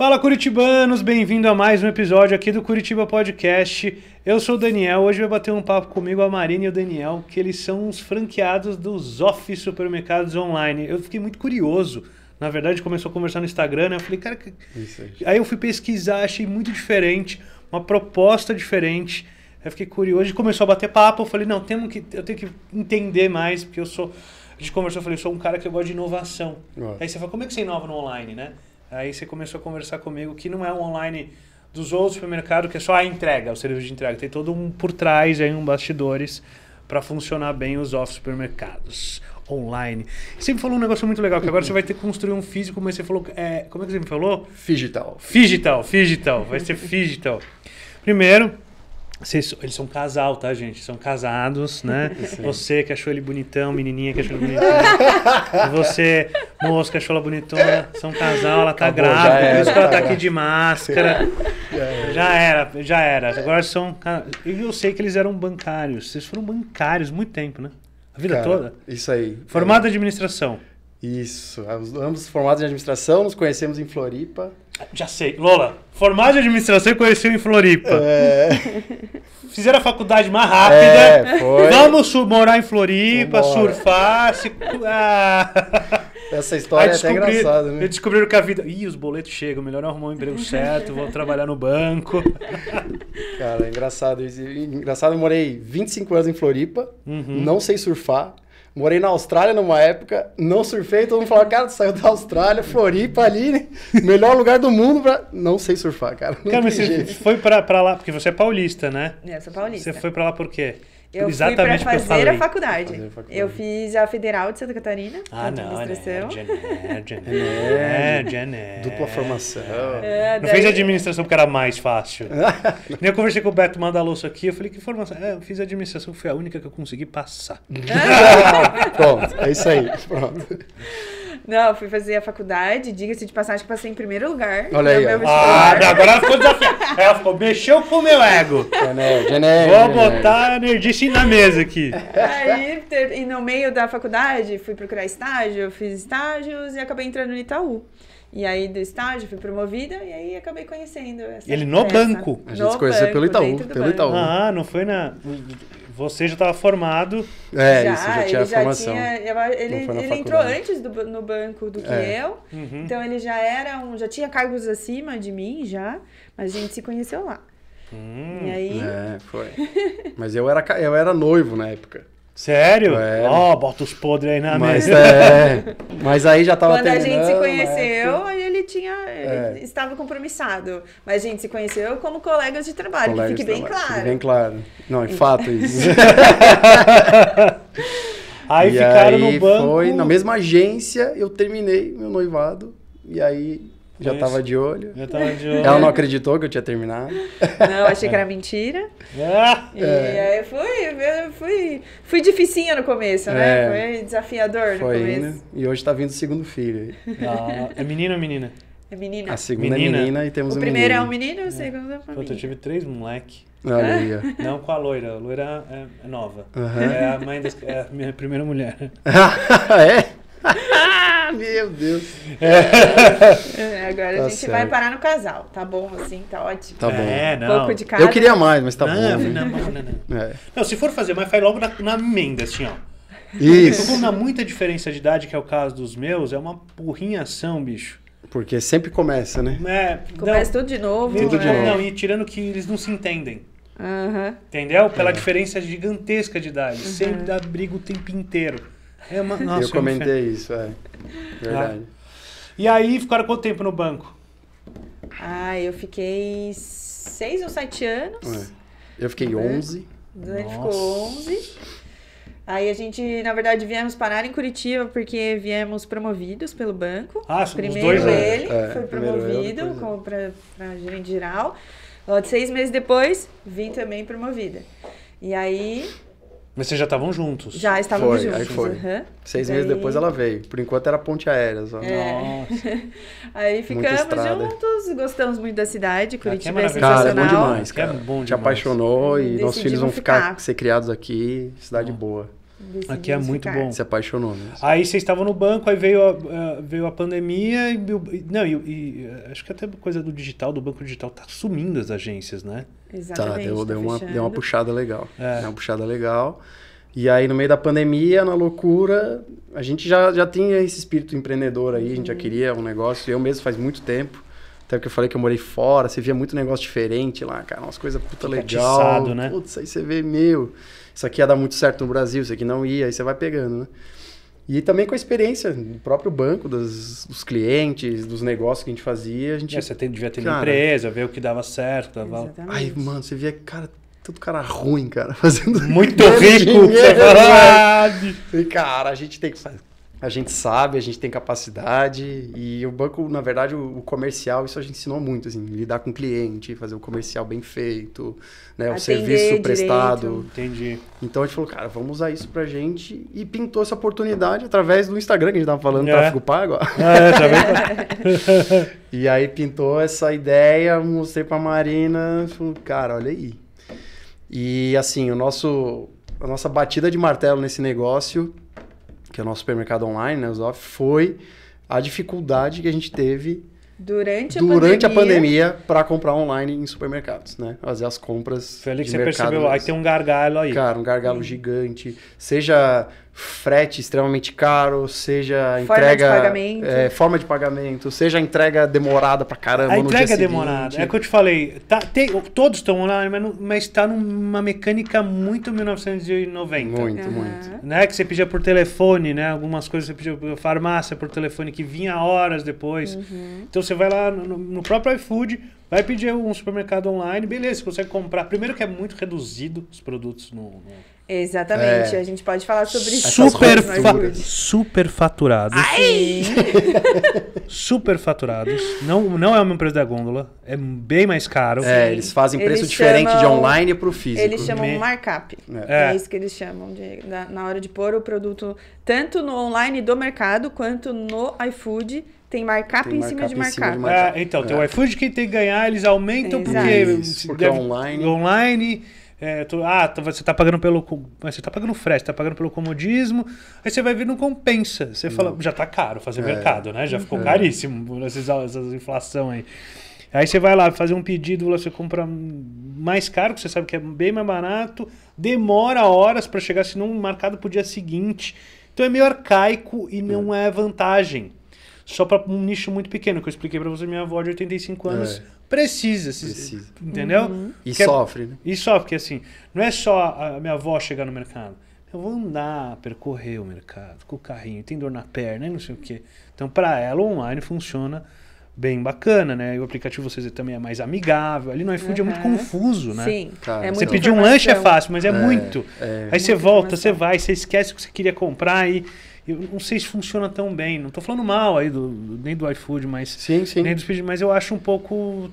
Fala Curitibanos, bem-vindo a mais um episódio aqui do Curitiba Podcast. Eu sou o Daniel, hoje vai bater um papo comigo a Marina e o Daniel, que eles são os franqueados dos Off Supermercados Online. Eu fiquei muito curioso na verdade, começou a conversar no Instagram, né? Eu falei, cara. Que... Aí. aí. eu fui pesquisar, achei muito diferente, uma proposta diferente. eu fiquei curioso. e começou a bater papo. Eu falei, não, temos que, eu tenho que entender mais, porque eu sou. A gente conversou, eu falei, eu sou um cara que eu gosto de inovação. Nossa. Aí você falou, como é que você inova no online, né? Aí você começou a conversar comigo que não é um online dos outros supermercados, que é só a entrega, o serviço de entrega. Tem todo um por trás aí, um bastidores para funcionar bem os off supermercados online. Você me falou um negócio muito legal, que agora você vai ter que construir um físico, mas você falou. É, como é que você me falou? Digital. Digital, digital. Vai ser digital. Primeiro, vocês, eles são casal, tá, gente? São casados, né? Sim. Você que achou ele bonitão, menininha que achou ele bonitão. você, moço que achou ela bonitona. São casal, ela tá Acabou, grávida. Por isso que ela tá aqui de máscara. Já era, já era. Agora são... E eu sei que eles eram bancários. Vocês foram bancários muito tempo, né? A vida Cara, toda? Isso aí. Formado em administração. Isso, ambos formados em administração, nos conhecemos em Floripa. Já sei. Lola, formado em administração e conheceu em Floripa. É... Fizeram a faculdade mais rápida. É, foi. Vamos morar em Floripa, surfar. Se... Ah. Essa história é até engraçada, né? Descobriram que a vida. Ih, os boletos chegam, melhor arrumar um emprego certo, vou trabalhar no banco. Cara, é engraçado. Engraçado, eu morei 25 anos em Floripa, uhum. não sei surfar. Morei na Austrália numa época, não surfei, todo mundo falava, cara, tu saiu da Austrália, Floripa ali, né? melhor lugar do mundo pra. Não sei surfar, cara. Não cara, mas você foi pra, pra lá, porque você é paulista, né? É, sou paulista. Você foi pra lá por quê? Eu Exatamente fui para fazer, a faculdade. Eu fiz a Federal de Santa Catarina, ah, administração. Não, é é é, né? Dupla formação. É, não daí... fez administração porque era mais fácil. Nem eu conversei com o Beto Mandalosso aqui, eu falei, que formação? É, eu fiz administração, foi a única que eu consegui passar. Pronto, é isso aí. Pronto. Não, fui fazer a faculdade, diga-se de passagem que passei em primeiro lugar. Olha é aí. Ah, agora ela ficou desafiada. Ela ficou, mexeu com o meu ego. Genérico, genérico. Vou botar a nerdice na mesa aqui. Aí, e no meio da faculdade, fui procurar estágio, fiz estágios e acabei entrando no Itaú. E aí, do estágio, fui promovida e aí acabei conhecendo. Ele no peça. banco. A gente no se conheceu pelo Itaú. Pelo banco. Itaú. Ah, não foi na. Você já estava formado. É, já, isso, já tinha ele formação. Já tinha, ele, ele entrou antes do, no banco do que é. eu. Uhum. Então ele já era um. Já tinha cargos acima de mim já, mas a gente se conheceu lá. Hum, e aí. É, foi. mas eu era, eu era noivo na época. Sério? Ó, é. oh, bota os podres aí na mas, mesa. É, mas aí já tava Quando a gente se né? conheceu, ele tinha. Ele é. estava compromissado. Mas a gente se conheceu como colegas de trabalho, colegas que fique bem trabalho. claro. Fique bem claro. Não, é fato isso. aí e ficaram aí no banco. Foi na mesma agência, eu terminei meu noivado. E aí já estava de olho. Já tava de olho. Ela não acreditou que eu tinha terminado. Não, achei que era mentira. É. E aí fui, fui, fui dificinha no começo, né? É. Foi desafiador Foi no né? começo. Indo, e hoje está vindo o segundo filho. Ah, é menino ou menina? É menina. A segunda é menina. é menina e temos o um primeiro é um menino, o é. segundo é uma menina. Eu tive três moleques. Olha aí. Ó. Não com a loira. A loira é, é nova. Uhum. É a mãe é a minha primeira mulher. Ah, é? Meu Deus. É, é agora tá a gente certo. vai parar no casal. Tá bom, assim, tá ótimo. Tá bom. É, não. Pouco de Eu queria mais, mas tá não, bom. Né? Não, não, não. É. não, se for fazer, mas faz logo na, na emenda, assim, ó. Isso. Como na muita diferença de idade, que é o caso dos meus, é uma porrinhação, bicho. Porque sempre começa, né? É, começa não, tudo de novo. Tudo né? de novo. Não, e tirando que eles não se entendem. Uhum. Entendeu? Pela é. diferença gigantesca de idade. Uhum. Sempre dá briga o tempo inteiro. É, uma, nossa, eu é comentei isso, é. Ah. Verdade. Ah. E aí, ficaram quanto tempo no banco? Ah, eu fiquei seis ou sete anos. É. Eu fiquei hum. onze. Ele ficou onze. Aí a gente, na verdade, viemos parar em Curitiba porque viemos promovidos pelo banco. Ah, primeiro dois, né? ele é. foi promovido para gerente geral. seis meses depois, vim também promovida. E aí mas vocês já estavam juntos? Já estávamos foi, juntos. Aí foi. Uhum. Seis Daí... meses depois ela veio. Por enquanto era ponte aérea só. É. Nossa. aí ficamos juntos, gostamos muito da cidade. Curitiba é, é sensacional. Cara, é bom demais. Cara. É bom demais. Te apaixonou e Decidimos uhum. nossos filhos vão ficar, ficar ser criados aqui. Cidade boa. Decidiu Aqui é muito bom. Se apaixonou mesmo. Aí vocês estavam no banco, aí veio a, veio a pandemia e. Não, e, e, eh, acho que até coisa do digital, do banco digital, tá sumindo as agências, né? Exatamente. Tá, deu, tá deu, uma, deu uma puxada legal. É. Deu uma puxada legal. E aí, no meio da pandemia, na loucura, a gente já, já tinha esse espírito empreendedor aí, a gente já uhum. queria um negócio. Eu mesmo faz muito tempo. Até porque eu falei que eu morei fora, você via muito negócio diferente lá, cara. Umas coisas puta legal. Atiçado, né? Putz, aí você vê, meu isso aqui ia dar muito certo no Brasil, isso aqui não ia, aí você vai pegando, né? E também com a experiência do próprio banco, dos, dos clientes, dos negócios que a gente fazia. A gente... É, você tem, devia ter cara, empresa, ver o que dava certo. Exatamente. Aí, mano, você via, cara, todo cara ruim, cara, fazendo. Muito rico! Dinheiro, você fala, né, ah, cara, a gente tem que fazer a gente sabe, a gente tem capacidade e o banco, na verdade, o, o comercial, isso a gente ensinou muito, assim, lidar com o cliente, fazer o comercial bem feito, né, o serviço direito. prestado. Entendi. Então a gente falou, cara, vamos usar isso pra gente e pintou essa oportunidade através do Instagram que a gente tava falando, é. tráfego pago. Ah, é, tá vendo? e aí pintou essa ideia, mostrei pra Marina, falou, cara, olha aí. E assim, o nosso a nossa batida de martelo nesse negócio que é o nosso supermercado online, né, off, foi a dificuldade que a gente teve durante a durante pandemia, pandemia para comprar online em supermercados, né? Fazer as compras. Félix, de você mercado, percebeu? Aí tem um gargalo aí. Cara, um gargalo hum. gigante. Seja frete extremamente caro, seja forma entrega. De pagamento. É, forma de pagamento, seja entrega demorada pra caramba. A entrega é demorada. É o que eu te falei. Tá, tem, todos estão online, mas, está mas tá numa mecânica muito 1990. Muito, uhum. muito. Né? Que você pedia por telefone, né? Algumas coisas você pedia por farmácia por telefone que vinha horas depois. Uhum. Então você vai lá no, no próprio iFood. Vai pedir um supermercado online, beleza, você consegue comprar. Primeiro que é muito reduzido os produtos no, no Exatamente, é. a gente pode falar sobre isso. Super, fa super faturados. super faturados. Não, não é o mesmo preço da gôndola, é bem mais caro. É, eles fazem preço diferente de online para o físico. Eles chamam Me... markup. É. é. isso que eles chamam de, na, na hora de pôr o produto tanto no online do mercado quanto no iFood. Tem markup, tem markup em cima de markup. Cima de markup. É, então, tem o é. iFood que tem que ganhar, eles aumentam Exato. porque, porque deve, online. online é, tu, ah, tu, você tá pagando pelo. Você tá pagando frete, tá pagando pelo comodismo. Aí você vai vir não compensa. Você não. Hum. fala, já tá caro fazer é. mercado, né? Já ficou é. caríssimo essas, essas inflação aí. Aí você vai lá fazer um pedido, você compra mais caro, que você sabe que é bem mais barato, demora horas para chegar, se não marcado pro dia seguinte. Então é meio arcaico e é. não é vantagem só para um nicho muito pequeno, que eu expliquei para você, minha avó de 85 anos é. Precisa, precisa. entendeu? Uhum. E que é- sofre, né? E sofre, porque assim, não é só a minha avó chegar no mercado. Eu vou andar, percorrer o mercado com o carrinho, tem dor na perna, não sei o quê. Então, para ela, o online funciona bem bacana, né? E o aplicativo vocês também é mais amigável. Ali no iFood uhum. é muito confuso, né? Sim. Claro. É você pedir um lanche é fácil, mas é, é muito. É, Aí você volta, você vai, você esquece o que você queria comprar e eu não sei se funciona tão bem. Não estou falando mal aí do, do, nem do iFood, mas. Sim, sim. Nem do Speed, mas eu acho um pouco.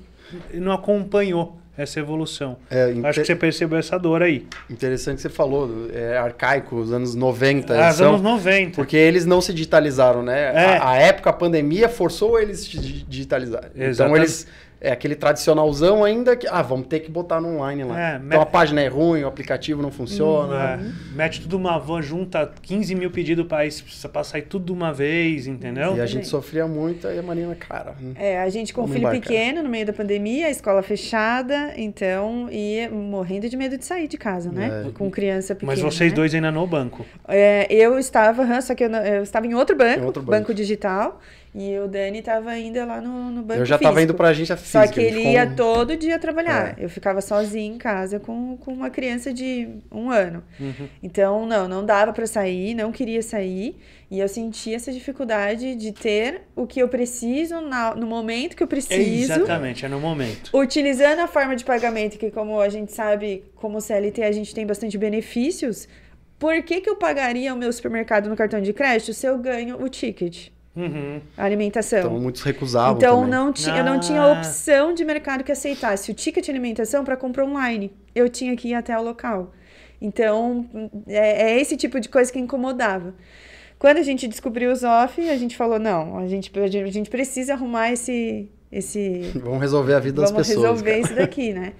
Não acompanhou essa evolução. É, inter... Acho que você percebeu essa dor aí. Interessante que você falou, é arcaico, os anos 90. Ah, os anos 90. Porque eles não se digitalizaram, né? É. A, a, época, a pandemia, forçou eles se digitalizar. Então, Exatamente. Então eles é aquele tradicionalzão ainda que, ah, vamos ter que botar no online lá. É, então a página é ruim, o aplicativo não funciona. Hum, é. Mete tudo uma van, junta 15 mil pedidos para sair tudo de uma vez, entendeu? E a gente sofria muito, aí a Marina, cara. Hum, é, a gente com o filho embarcar. pequeno, no meio da pandemia, a escola fechada, então, e morrendo de medo de sair de casa, né? É. Com criança pequena. Mas vocês né? dois ainda no banco. É, eu estava, só que eu, eu, estava em outro banco, em outro banco. banco digital. E o Dani tava ainda lá no, no banco Eu já tava físico. indo pra agência física. Só que ele, ia todo dia trabalhar. É. Eu ficava sozinha em casa com, com uma criança de um ano. Uhum. Então, não, não dava para sair, não queria sair. E eu senti essa dificuldade de ter o que eu preciso na, no momento que eu preciso. Exatamente, é no momento. Utilizando a forma de pagamento, que como a gente sabe, como CLT a gente tem bastante benefícios. Por que, que eu pagaria o meu supermercado no cartão de crédito se eu ganho o ticket? Uhum. A alimentação. Então muitos recusavam. Então não tinha, ah. eu não tinha opção de mercado que aceitasse o ticket de alimentação para compra online. Eu tinha que ir até o local. Então é, é, esse tipo de coisa que incomodava. Quando a gente descobriu os off, a gente falou não, a gente a gente precisa arrumar esse esse. Vamos resolver a vida das pessoas. Vamos resolver cara. isso daqui, né?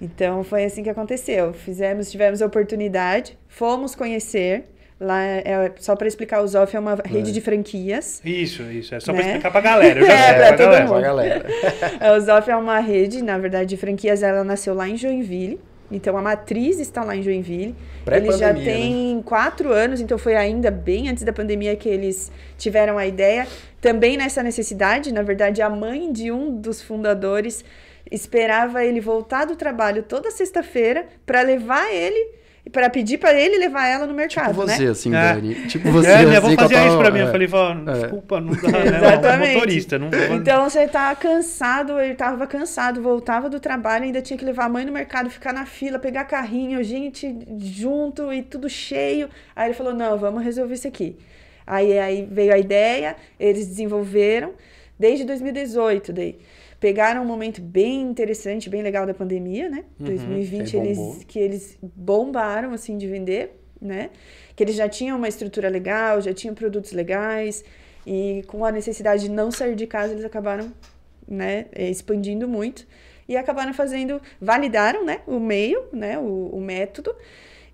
Então foi assim que aconteceu. Fizemos, tivemos a oportunidade, fomos conhecer Lá é, é só para explicar, o Zoff é uma é. rede de franquias. Isso, isso. É só né? para explicar para a galera. Eu já é, para todo galera. mundo. Galera. É, o Zoff é uma rede, na verdade, de franquias. Ela nasceu lá em Joinville. Então a matriz está lá em Joinville. Ele já tem né? quatro anos, então foi ainda bem antes da pandemia que eles tiveram a ideia. Também nessa necessidade, na verdade, a mãe de um dos fundadores esperava ele voltar do trabalho toda sexta-feira para levar ele para pedir para ele levar ela no mercado, tipo você, né? assim, é. Dani. Tipo é, você, é, minha avó assim, fazia isso para mim. É. Eu falei, vó, é. desculpa, não dá, né? Exatamente. É motorista, não Então, você tá cansado, ele tava cansado, voltava do trabalho, ainda tinha que levar a mãe no mercado, ficar na fila, pegar carrinho, gente junto e tudo cheio. Aí ele falou, não, vamos resolver isso aqui. Aí, aí veio a ideia, eles desenvolveram, desde 2018 daí pegaram um momento bem interessante, bem legal da pandemia, né? Uhum, 2020 eles que eles bombaram assim de vender, né? Que eles já tinham uma estrutura legal, já tinham produtos legais e com a necessidade de não sair de casa eles acabaram, né, eh, expandindo muito e acabaram fazendo, validaram, né, o meio, né, o, o método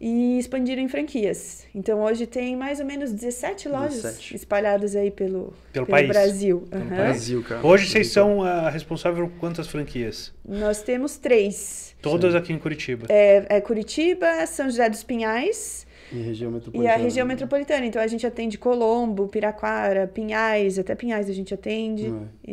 e expandiram em franquias. Então hoje tem mais ou menos 17 lojas 17. espalhadas aí pelo, pelo, pelo país. Brasil. uhum. Brasil, cara. Hoje vocês são a uh, responsável por quantas franquias? Nós temos três. Todas Sim. aqui em Curitiba. É, é, Curitiba, São José dos Pinhais. E, região metropolitana. e a região metropolitana. Então a gente atende Colombo, Piraquara, Pinhais, até Pinhais a gente atende. É.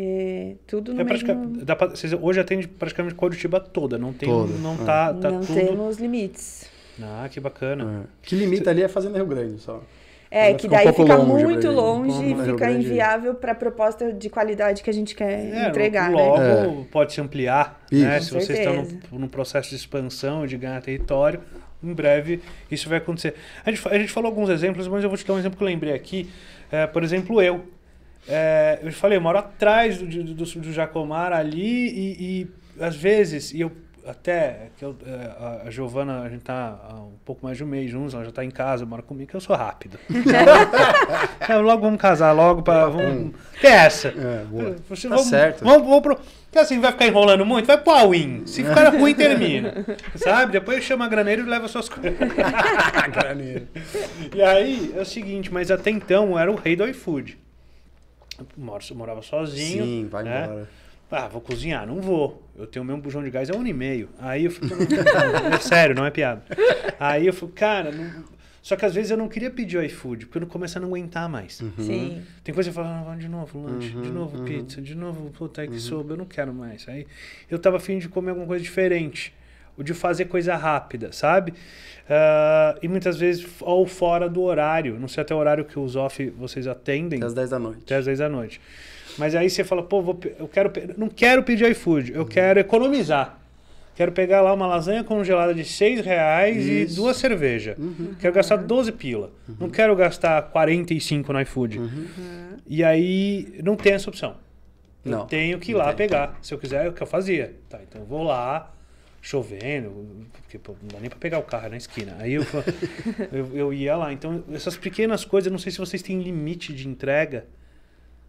É, tudo no é mesmo... Pra, hoje atende praticamente Curitiba toda, não tem, toda. não é. tá, tá não tudo... temos limites. Ah, que bacana. É. Que limita ali é Fazenda Rio Grande só. É, que fica daí um fica longe muito longe e fica inviável para a proposta de qualidade que a gente quer é, entregar. Né? Logo né? pode se ampliar, né? Se vocês estão no, processo de expansão, de ganhar território, em breve isso vai acontecer. A gente, a gente falou alguns exemplos, mas eu vou te dar um exemplo que eu lembrei aqui. É, por exemplo, eu. É, eu falei, eu moro atrás do, do, do, do Jacomar ali e, e às vezes, e eu até que eu, é, a Giovana, a gente tá há um pouco mais de um mês juntos, ela já tá em casa, mora comigo, que eu sou rápido. é, logo vamos casar, logo para hum. vamos... Que é essa? É, boa. Você, assim, tá vamos, certo. Vamos, vamos pro... Porque assim, vai ficar enrolando muito, vai pro all-in. Se ficar ruim, termina. Sabe? Depois chama a graneiro e leva suas coisas. graneiro. E aí, é o seguinte, mas até então eu era o rei do iFood. Eu morava sozinho. Sim, vai né? embora. Ah, vou cozinhar? Não vou. Eu tenho o mesmo bujão de gás, é um ano e meio. Aí eu fico. é sério, não é piada. Aí eu fico, cara, não... só que às vezes eu não queria pedir o iFood, porque eu não começo a não aguentar mais. Uhum. Sim. Tem coisa que eu falo, ah, de novo lanche, uhum, de novo uhum. pizza, de novo, puta, aí que uhum. soube, eu não quero mais. Aí eu tava afim de comer alguma coisa diferente. O de fazer coisa rápida, sabe? Uh, e muitas vezes ou fora do horário. Não sei até o horário que os off vocês atendem. Até as 10 da noite. Até as 10 da noite. Mas aí você fala, pô, vou, eu quero, não quero pedir iFood, eu quero economizar. Quero pegar lá uma lasanha congelada de 6 reais Isso. e duas cervejas. Uhum. Quero gastar 12 uhum. pila. Uhum. Não quero gastar 45 no iFood. Uhum. uhum. E aí não tem essa opção. Não. Eu tenho que ir não lá tem. pegar. Se eu quiser, é o que eu fazia. Tá, então eu vou lá, chovendo, porque pô, não dá nem para pegar o carro na esquina. Aí eu, eu, eu ia lá. Então, essas pequenas coisas, não sei se vocês têm limite de entrega.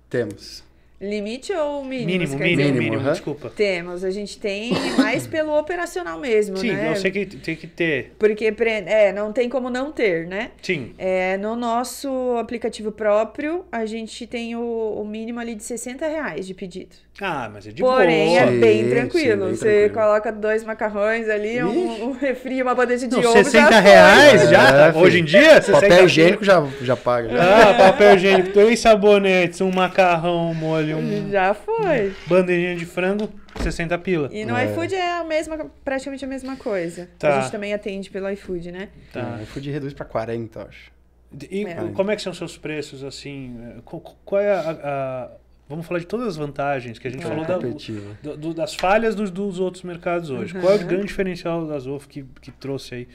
Temos. Limite ou mínimo? Mínimo, mínimo, mínimo, uhum. desculpa. Temos, a gente tem mais pelo operacional mesmo, Sim, né? Sim, eu sei que tem que ter. Porque é, não tem como não ter, né? Sim. É, no nosso aplicativo próprio, a gente tem o, o mínimo ali de 60 reais de pedido. Ah, mas é de Porém, boa. Porém, é bem tranquilo. Sim, bem você tranquilo. coloca dois macarrões ali, um, um, refri, uma bandeja de ovo. 60 já reais já? É, hoje em dia? Papel higiênico já, já paga. Já. Ah, papel higiênico. Três sabonetes, um macarrão, um molho. Um... Já foi. Bandejinha de frango. 60 pila. E no é. iFood é a mesma, praticamente a mesma coisa. Tá. A gente também atende pelo iFood, né? Tá. O iFood reduz para 40, acho. E é. como é que são seus preços, assim? Qual é a, a Vamos falar de todas as vantagens que a gente é, falou da, do, do, das falhas dos, dos, outros mercados hoje. Uhum. Qual é o grande diferencial da Zof que, que trouxe aí?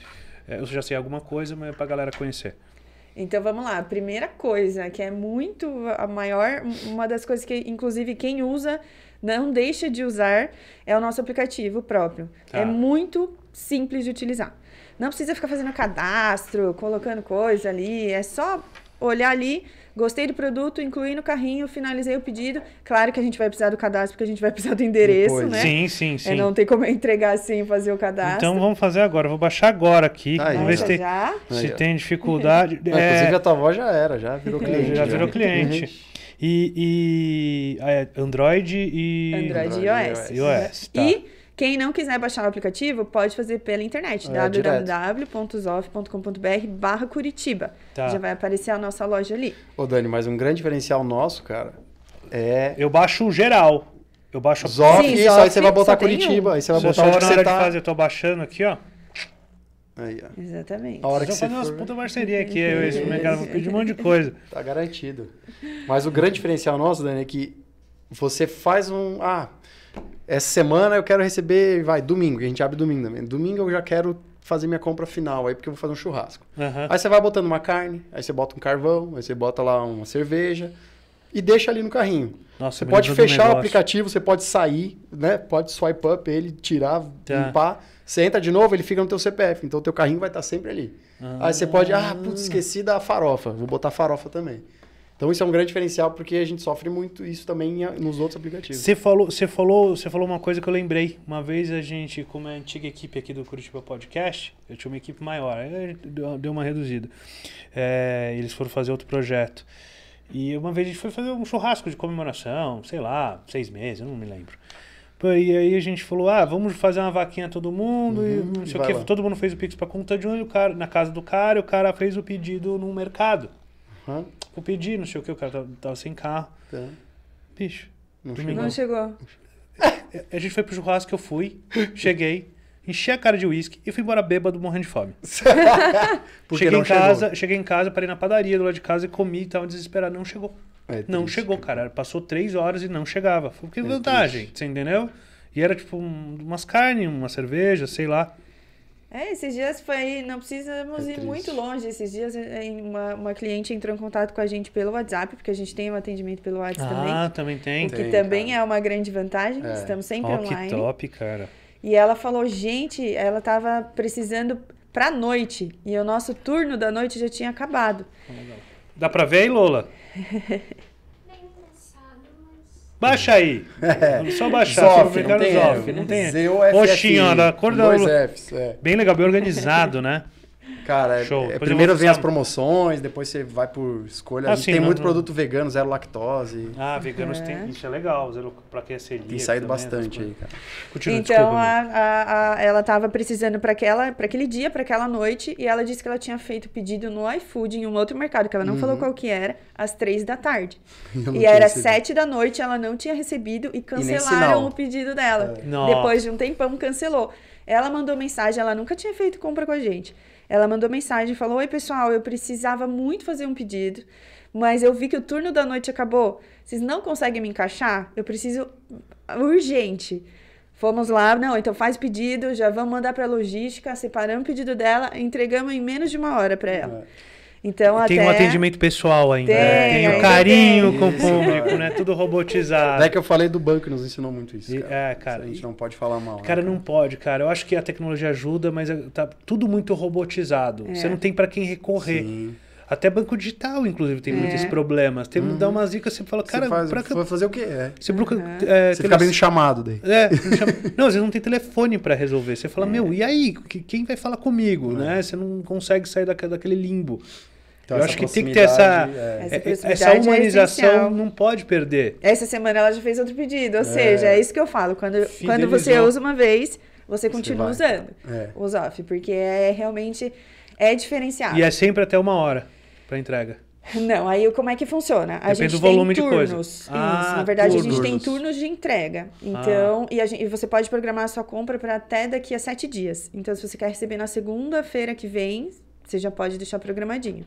É, eu já sei alguma coisa, mas é para a galera conhecer. Então vamos lá, a primeira coisa que é muito a maior, uma das coisas que inclusive quem usa não deixa de usar é o nosso aplicativo próprio. Tá. É muito simples de utilizar. Não precisa ficar fazendo cadastro, colocando coisa ali, é só olhar ali Gostei do produto, incluí no carrinho, finalizei o pedido. Claro que a gente vai precisar do cadastro, porque a gente vai precisar do endereço, Depois. né? Sim, sim, é, sim. É, não tem como entregar sem fazer o cadastro. Então vamos fazer agora. vou baixar agora aqui. Tá vamos ver se, tem, se tem, dificuldade. Ah, não, é... Inclusive a tua avó já era, já virou cliente. Já virou né? cliente. E, é, e Android e. Android, Android e iOS. iOS né? tá. E quem não quiser baixar o aplicativo, pode fazer pela internet, é, www.zof.com.br barra Curitiba. Tá. Já vai aparecer a nossa loja ali. Ô, Dani, mas um grande diferencial nosso, cara, é... Eu baixo geral. Eu baixo... Zof, Sim, e Zof, aí você vai botar Curitiba. Um. Aí você vai botar só onde hora você tá... fazer, eu tô baixando aqui, ó. Aí, ó. Exatamente. A hora que Já fazer for... umas puta né? parceria aqui, eu e esse vou pedir um monte de coisa. Tá garantido. Mas o grande diferencial nosso, Dani, é que você faz um... Ah, essa semana eu quero receber, vai, domingo, a gente abre domingo também. Domingo eu já quero fazer minha compra final aí, porque eu vou fazer um churrasco. Uhum. Aí você vai botando uma carne, aí você bota um carvão, aí você bota lá uma cerveja e deixa ali no carrinho. Nossa, você pode fechar o aplicativo, você pode sair, né? Pode swipe up ele, tirar, tá. limpar. Você entra de novo, ele fica no teu CPF, então o teu carrinho vai estar sempre ali. Ah. Aí você pode, ah, putz, esqueci da farofa, vou botar farofa também. Então isso é um grande diferencial porque a gente sofre muito isso também nos outros aplicativos. Você falou, você falou, você falou uma coisa que eu lembrei. Uma vez a gente, como é a antiga equipe aqui do Curitiba Podcast, eu tinha uma equipe maior, deu uma reduzida. É, eles foram fazer outro projeto. E uma vez a gente foi fazer um churrasco de comemoração, sei lá, seis meses, eu não me lembro. E aí a gente falou, ah, vamos fazer uma vaquinha todo mundo, uhum, e não sei o Todo mundo fez o Pix pra conta de um, e o cara, na casa do cara, o cara fez o pedido no mercado. Hã? Vou pedir, não sei o que, o cara tava, tá, tava sem carro. Tá. Bicho. Não chegou. Não chegou. É, é, a gente foi pro churrasco, eu fui, cheguei, enchi a cara de uísque e fui embora bêbado, morrendo de fome. cheguei em casa, cheguei em casa, parei na padaria do lado de casa e comi e tava desesperado. Não chegou. É não chegou, né? cara. Passou três horas e não chegava. Foi que é vantagem, triste. você entendeu? E era tipo um, umas carnes, uma cerveja, sei lá. É, esses dias foi. Não precisamos é ir muito longe. Esses dias é, uma, uma cliente entrou em contato com a gente pelo WhatsApp, porque a gente tem um atendimento pelo WhatsApp ah, também. Ah, também tem. O que tem, também cara. é uma grande vantagem. É. Estamos sempre oh, online. Que top, cara. E ela falou, gente, ela estava precisando pra noite. E o nosso turno da noite já tinha acabado. Dá pra ver aí, Lola? Baixa aí. É. só baixar. Zof, não tem, F não tem. Oxinha, da cor da... Dois Fs, é. Bem legal, bem organizado, né? Cara, é, Show. É, primeiro vem as promoções, depois você vai por escolha. Ah, tem não, muito não. produto vegano, zero lactose. Ah, veganos é. tem. Isso é legal, zero para quem é celíaco. Tem saído também, bastante aí, cara. Continua, então, a, a, a, ela estava precisando para aquele dia, para aquela noite, e ela disse que ela tinha feito pedido no iFood em um outro mercado, que ela não uhum. falou qual que era, às três da tarde. E era sete da noite, ela não tinha recebido e cancelaram e o pedido dela. É. Depois de um tempão, cancelou. Ela mandou mensagem, ela nunca tinha feito compra com a gente. Ela mandou mensagem e falou: Oi, pessoal, eu precisava muito fazer um pedido, mas eu vi que o turno da noite acabou. Vocês não conseguem me encaixar? Eu preciso urgente. Fomos lá, não, então faz pedido, já vamos mandar para logística, separamos o pedido dela, entregamos em menos de uma hora para ela. É. Então, tem um atendimento pessoal ainda. Tem, né? tem o carinho tem. com o público, né? Tudo robotizado. É que eu falei do banco, nos ensinou muito isso. Cara. É, cara. a gente não pode falar mal. Né, cara, né, cara, não pode, cara. Eu acho que a tecnologia ajuda, mas é, tá tudo muito robotizado. É. Você não tem para quem recorrer. Sim. Até banco digital, inclusive, tem é. muitos problemas. Tem uhum. dar umas dicas, você fala, cara, você faz, pra que... vai fazer o quê? É. Você, uhum. é, você fica bem chamado daí. É, não, não, às vezes não tem telefone para resolver. Você fala, é. meu, e aí? Quem vai falar comigo? É. Né? Você não consegue sair daquele limbo. Então, eu acho que tem que ter essa, é. essa, é- essa, é humanização, é não pode perder. Essa semana ela já fez outro pedido, ou é. seja, é isso que eu falo. Quando, quando você usa uma vez, você continua usando é. os off, porque é realmente é diferenciado. E é sempre até uma hora para entrega. Não, aí como é que funciona? A Depende gente do volume tem turnos. De coisa. ah, na verdade turnos. a gente tem turnos de entrega. Então, ah. e, gente, e, você pode programar a sua compra para até daqui a sete dias. Então, se você quer receber na segunda-feira que vem, você já pode deixar programadinho.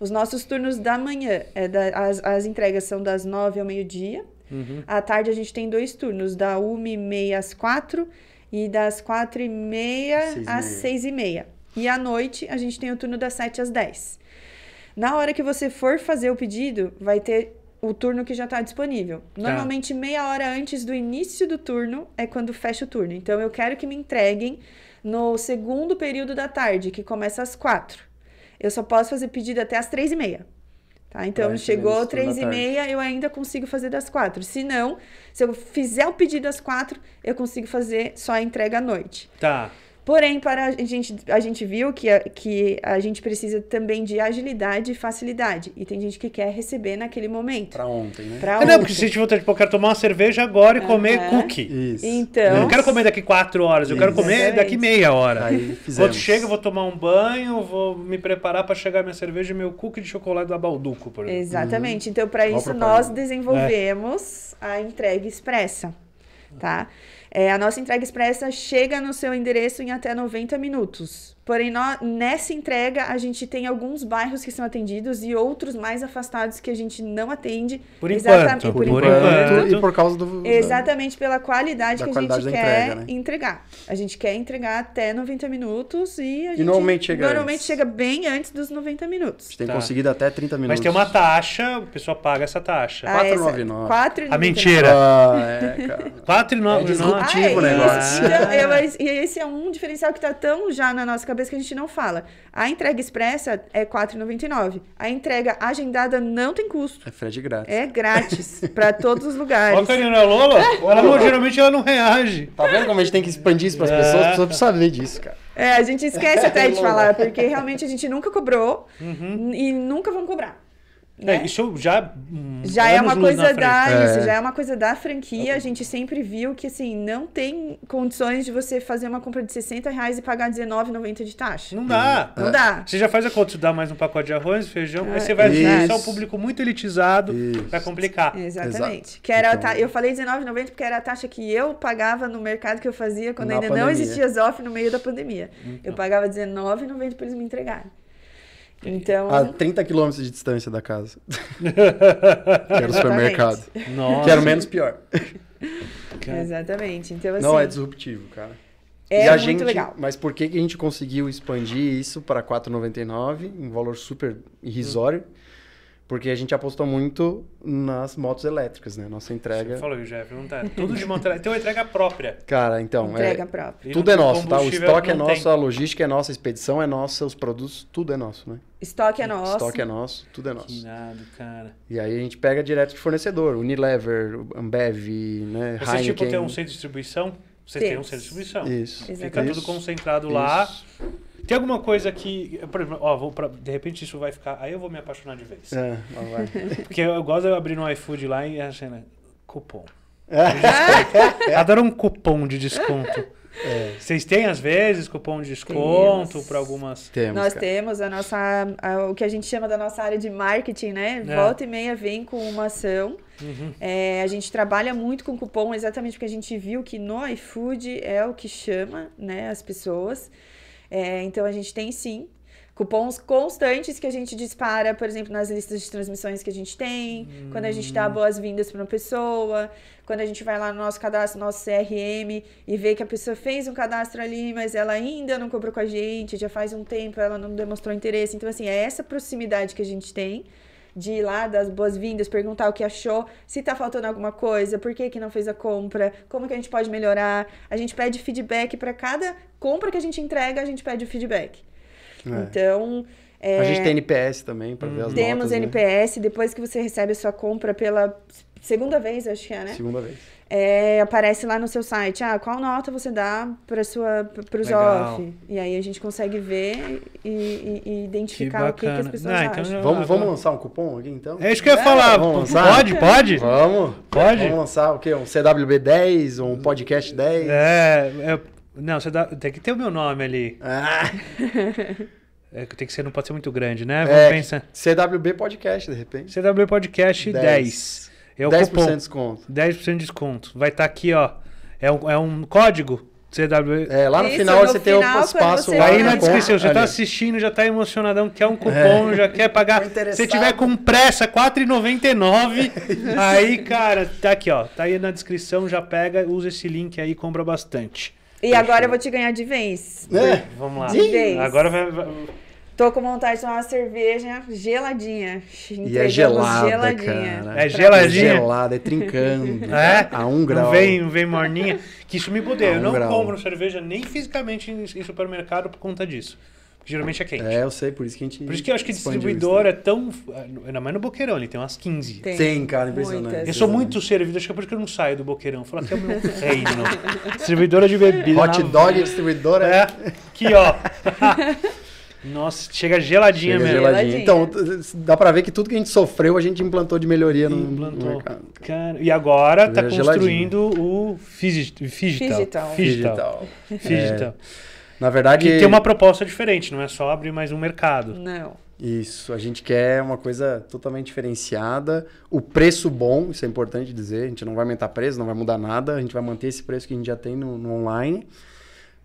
Os nossos turnos da manhã, é da, as, as entregas são das nove ao meio-dia. Uhum. À tarde a gente tem dois turnos, da uma e meia às quatro e das quatro e meia seis às meia. seis e meia. E à noite a gente tem o turno das sete às dez. Na hora que você for fazer o pedido, vai ter o turno que já está disponível. Tá. Normalmente, tá. meia hora antes do início do turno é quando fecha o turno. Então, eu quero que me entreguem no segundo período da tarde, que começa às quatro eu só posso fazer pedido até as três e meia. Tá? Então, Pronto, chegou três e meia, eu ainda consigo fazer das quatro. Se não, se eu fizer o pedido às quatro, eu consigo fazer só a entrega à noite. Tá. Porém, para a gente, a gente viu que a, que a gente precisa também de agilidade e facilidade. E tem gente que quer receber naquele momento. Para ontem, né? Pra ontem. Ah, não, porque se gente vontade, tipo, eu quero tomar uma cerveja agora e comer cookie. Isso. Então. Eu não quero comer daqui quatro horas, eu quero comer Exatamente. daqui meia hora. Quando chega, eu vou tomar um banho, vou me preparar para chegar minha cerveja e meu cookie de chocolate da Balduco, por exemplo. Exatamente. Uhum. Então, para isso, nós desenvolvemos é. a entrega expressa, tá? É, a nossa entrega expressa chega no seu endereço em até 90 minutos. Porém, nós, nessa entrega, a gente tem alguns bairros que são atendidos e outros mais afastados que a gente não atende. Por enquanto. Por, por enquanto, E por causa do... Exatamente pela qualidade que qualidade a gente quer entrega, né? entregar. A gente quer entregar até 90 minutos e a gente... E normalmente chega Normalmente antes. chega bem antes dos 90 minutos. A gente tem tá. conseguido até 30 minutos. Mas tem uma taxa, o pessoal paga essa taxa. Ah, 4,99. 4,99. A mentira. Ah, é, cara. 4,99. É disruptivo ah, é, o negócio. Esse, então, é, e esse é um diferencial que está tão já na nossa cabeça cabeça que a gente não fala. A entrega expressa é R$ 4,99. A entrega agendada não tem custo. É frete grátis. É grátis, para todos os lugares. Ó, Karina é Lola, ela não, geralmente ela não reage. Tá vendo como a gente tem que expandir isso para as é. pessoas? As pessoas precisam saber disso, cara. É, a gente esquece até de falar, porque realmente a gente nunca cobrou uhum. e nunca vamos cobrar. Né? É, isso já. Hum, já é uma coisa da. É. já é uma coisa da franquia. Tá a gente sempre viu que assim, não tem condições de você fazer uma compra de 60 reais e pagar R$19,90 de taxa. Não dá. Não dá. Você já faz a conta, de dar mais um pacote de arroz, feijão, é. aí você vai isso. um público muito elitizado, isso. vai complicar. Exatamente. Exato. Que era então... ta... Eu falei R$19,90 porque era a taxa que eu pagava no mercado que eu fazia quando ainda pandemia. não existia Zoff no meio da pandemia. Então. Eu pagava R$19,90 para eles me entregarem. Então, a 30 é. quilômetros de distância da casa. que era o supermercado. Nossa. Que era o menos pior. Exatamente. Então, assim, Não é assim, disruptivo, cara. É e a muito gente, legal. Mas por que, que a gente conseguiu expandir isso para 4,99, um valor super irrisório? Hum porque a gente apostou muito nas motos elétricas, né? Nossa entrega. Você falou, Jeff, não tá. Tudo de moto elétrica. Tem uma entrega própria. Cara, então. Entrega é, própria. Tudo é nosso, tá? O estoque é nosso, tem. a logística é nossa, a expedição é nossa, os produtos, tudo é nosso, né? Estoque é nosso. Estoque é nosso, tudo é nosso. Que nada, cara. E aí a gente pega direto de fornecedor, Unilever, Ambev, né? Vocês, tipo, tem um centro de distribuição? Vocês têm um centro de distribuição. Isso. Exatamente. Fica tudo concentrado Isso. lá. Tem alguma coisa que. Por exemplo, ó, vou pra, de repente isso vai ficar. Aí eu vou me apaixonar de vez. É, Porque eu, eu gosto de abrir no iFood lá e é a cena. Cupom. É. é. Adoro um cupom de desconto. É. Vocês têm, às vezes, cupom de desconto para algumas. Temos, Nós cara. temos a nossa. A, o que a gente chama da nossa área de marketing, né? É. Volta e meia vem com uma ação. Uhum. É, a gente trabalha muito com cupom, exatamente porque a gente viu que no iFood é o que chama né, as pessoas. É, então a gente tem sim cupons constantes que a gente dispara, por exemplo, nas listas de transmissões que a gente tem, hum. quando a gente dá hum. boas-vindas para uma pessoa, quando a gente vai lá no nosso cadastro, nosso CRM e vê que a pessoa fez um cadastro ali, mas ela ainda não comprou com a gente, já faz um tempo, ela não demonstrou interesse. Então, assim, é essa proximidade que a gente tem de ir lá das boas-vindas, perguntar o que achou, se tá faltando alguma coisa, por que, que não fez a compra, como que a gente pode melhorar. A gente pede feedback para cada compra que a gente entrega, a gente pede o feedback. É. Então. É... A gente tem NPS também para ver as Temos notas, NPS, né? depois que você recebe a sua compra pela segunda vez, acho que é, né? Segunda vez. É, aparece lá no seu site, ah, qual nota você dá para sua pros os off. E aí a gente consegue ver e, e, e identificar que o que, que, as pessoas Não, ah, então acham. vamos, vamos lançar um cupom aqui então? É isso que eu ia é, falar. Vamos lançar? Pode, pode? Vamos. Pode? Vamos lançar o quê? Um CWB10, um podcast 10? É, é não, dá, tem que ter o meu nome ali. Ah. É, tem que ser, não pode ser muito grande, né? É, vamos é, pensar. CWB Podcast, de repente. CWB Podcast 10. 10. É o 10% cupom. de desconto. 10% de desconto. Vai estar tá aqui, ó. É um, é um código? CW. É, lá no Isso, final no você final, tem o espaço Aí na descrição, você está assistindo, já está emocionadão, quer um é. cupom, é. já quer pagar. Se tiver com pressa, R$4,99. aí, cara, tá aqui, ó. Tá aí na descrição, já pega, usa esse link aí, compra bastante. E Deixa agora eu vou te ganhar de vez. É. Vamos lá. De vez. Agora vai... vai... Tô com vontade de tomar uma cerveja geladinha. E é gelada, geladinha. Cara. É geladinha? É gelada, é trincando. É? A um grau. Não vem, vem morninha. Que isso me puder. Um eu não grau. compro cerveja nem fisicamente em, supermercado por conta disso. Geralmente é quente. É, eu sei, por isso que a gente. Por isso que eu acho que distribuidora é tão. Ah, ainda mais no Boqueirão, ele tem umas 15. Tem, tem cara, impressionante. Muitas. Eu sou muito servido, acho que é por isso que eu não saio do Boqueirão. Falo que é o meu reino. distribuidora de bebida. Hot dog, distribuidora. É, aqui, ó. Nossa, chega geladinha chega mesmo. Geladinha. Então, dá pra ver que tudo que a gente sofreu, a gente implantou de melhoria no, implantou. no mercado. Cara, e agora tá é construindo geladinha. o Figital. Figital. Figital. Figital. É. Na verdade. Que tem uma proposta diferente, não é só abrir mais um mercado. Não. Isso, a gente quer uma coisa totalmente diferenciada, o preço bom, isso é importante dizer, a gente não vai aumentar preço, não vai mudar nada, a gente vai manter esse preço que a gente já tem no, no online.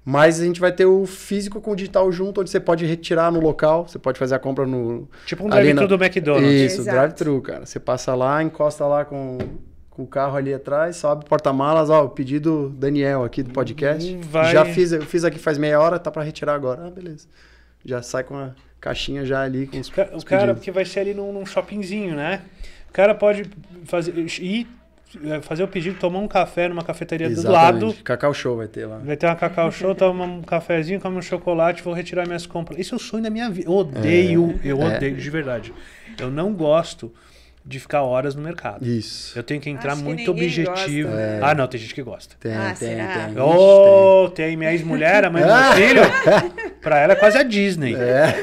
Mas a gente vai ter o físico com o digital junto, onde você pode retirar no local, você pode fazer a compra no. Tipo um drive-thru do McDonald's. Isso, drive-thru, cara. Você passa lá, encosta lá com, com o carro ali atrás, sobe porta-malas, ó, o pedido Daniel aqui do podcast. Vai... Já fiz, eu fiz aqui faz meia hora, tá para retirar agora. Ah, beleza. Já sai com a caixinha já ali com os. O cara, pedidos. porque vai ser ali num, num shoppingzinho, né? O cara pode fazer, ir é, fazer o pedido, tomar um café numa cafeteria Exatamente. do lado. Cacau Show vai ter lá. Vai ter uma Cacau Show, tomar um cafezinho, come um chocolate, vou retirar minhas compras. Esse é o sonho da minha vida. Eu é. odeio, é, eu odeio, é. de verdade. Eu não gosto de ficar horas no mercado. Isso. Eu tenho que entrar Acho muito objetivo. Né? Ah, não, tem gente que gosta. Tem, ah, tem, será? tem. Oh, tem. tem minha ex-mulher, a mãe do meu ah! filho. Pra ela é quase a Disney. É.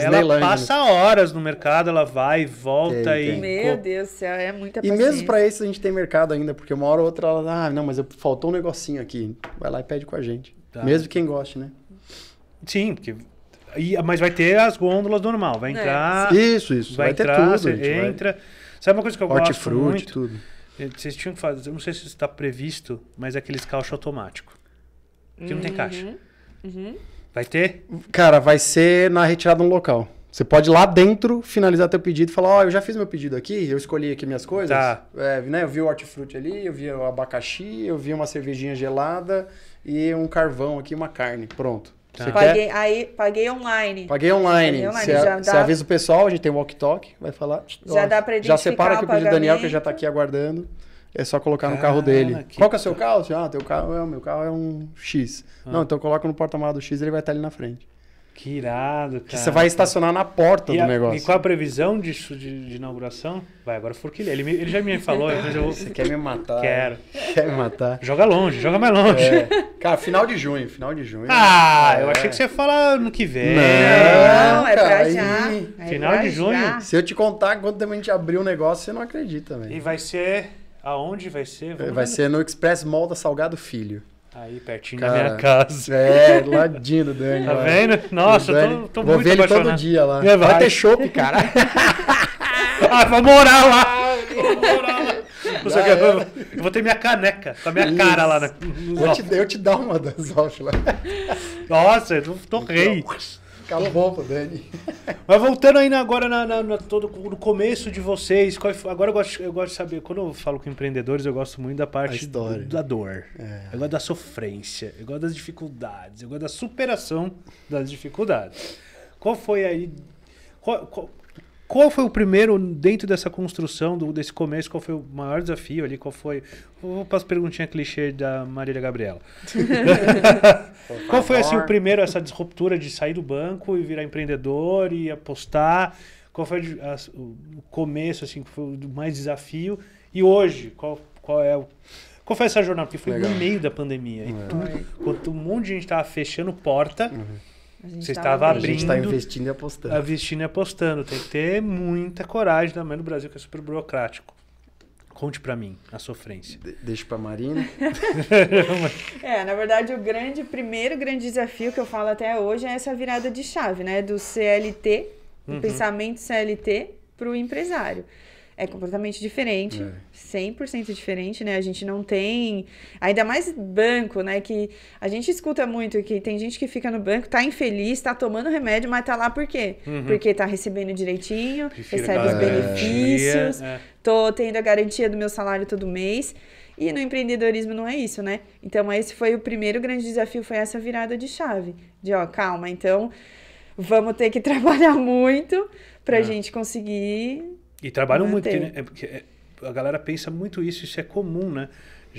Ela passa horas no mercado, ela vai volta tem, e. Meu Deus do céu, é muita paciência. E mesmo pra isso a gente tem mercado ainda, porque uma hora ou outra ela, ah, não, mas faltou um negocinho aqui. Vai lá e pede com a gente. Tá. Mesmo quem goste, né? Sim, porque e, mas vai ter as gôndolas normal, vai é. entrar. É. Isso, isso. Vai, vai ter entrar, tudo. entra. Vai... Sabe uma coisa que eu Hortifruti, gosto muito? tudo. É, vocês tinham que fazer, não sei se está previsto, mas é aqueles caixas automáticos. Que uhum. não tem uhum, caixa. Uhum. Vai ter? Cara, vai ser na retirada no local. Você pode ir lá dentro finalizar teu pedido e falar, ó, oh, eu já fiz meu pedido aqui, eu escolhi aqui minhas coisas. Tá. É, né, eu vi o hortifruti ali, eu vi o abacaxi, eu vi uma cervejinha gelada e um carvão aqui, uma carne. Pronto. Tá. Paguei, aí, paguei online. Paguei online. Paguei online. Você, você dá... avisa o pessoal, a gente tem o walk-talk, vai falar. Já ó, dá pra Já separa aqui o pedido Daniel, que já tá aqui aguardando. É só colocar Cara, no carro dele. Qual que é o seu carro? Ah, teu carro é, meu carro é um X. Ah. Não, então coloca no porta-malas do X, ele vai estar ali na frente. Que irado, cara. Que você vai estacionar na porta e do a, negócio. E qual a previsão disso de, de inauguração? Vai, agora forquilha. Ele, ele já me falou, mas eu vou... Você quer me matar? Quero. Quer me matar? Joga longe, joga mais longe. É. Cara, final de junho, final de junho. Ah, é. eu achei que você ia falar ano que vem. Não, não é pra já. É final pra de junho. Já. Se eu te contar quanto tempo a gente abriu o negócio, você não acredita, velho. E vai ser... Aonde vai ser? É, Vamos vai ver. ser no Express Molda Salgado Filho. Tá aí, pertinho Cara, da minha casa. É, ladinho do Dani. Tá mano. vendo? Nossa, o Dani, tô, tô vou muito ver ele apaixonado. todo dia lá. É, vai. vai ter chopp, cara. ah, vou morar lá. Vou morar lá. Você quer, eu, eu vou ter minha caneca com a minha Isso. cara lá. Na, eu, te, eu te dar uma das lá. Nossa, eu tô, tô rei. Acabou pro Dani. Mas voltando ainda agora na, na, na, todo, no começo de vocês, qual, é, agora eu gosto, eu gosto de saber, quando eu falo com empreendedores, eu gosto muito da parte do, da dor. É. Eu gosto da sofrência, eu gosto das dificuldades, eu gosto da superação das dificuldades. Qual foi aí... Qual, qual, qual foi o primeiro, dentro dessa construção, do, desse começo, qual foi o maior desafio ali? Qual foi. Vou passar as perguntinhas clichê da Marília Gabriela. qual foi assim, o primeiro, essa disruptura de sair do banco e virar empreendedor e apostar? Qual foi a, o começo, assim, que foi o mais desafio? E hoje, qual, qual é o. Qual foi essa jornada? Porque foi Legal. no meio da pandemia. É. E tu, quando um monte de gente estava fechando porta. Uhum você estava abrindo. A gente está tá investindo e apostando. Investindo e apostando. Tem que ter muita coragem, também no Brasil, que é super burocrático. Conte para mim a sofrência. De deixa para Marina. é, na verdade, o grande primeiro grande desafio que eu falo até hoje é essa virada de chave, né, do CLT, do uhum. pensamento CLT para o empresário é completamente diferente, é. 100% diferente, né? A gente não tem, ainda mais banco, né, que a gente escuta muito que tem gente que fica no banco, tá infeliz, tá tomando remédio, mas tá lá por quê? Uhum. Porque tá recebendo direitinho, Prefiro recebe os benefícios, é. tô tendo a garantia do meu salário todo mês. E no empreendedorismo não é isso, né? Então esse foi o primeiro grande desafio, foi essa virada de chave, de ó, calma, então vamos ter que trabalhar muito para a é. gente conseguir e trabalham é muito, porque, né? é porque é, a galera pensa muito isso, isso é comum, né?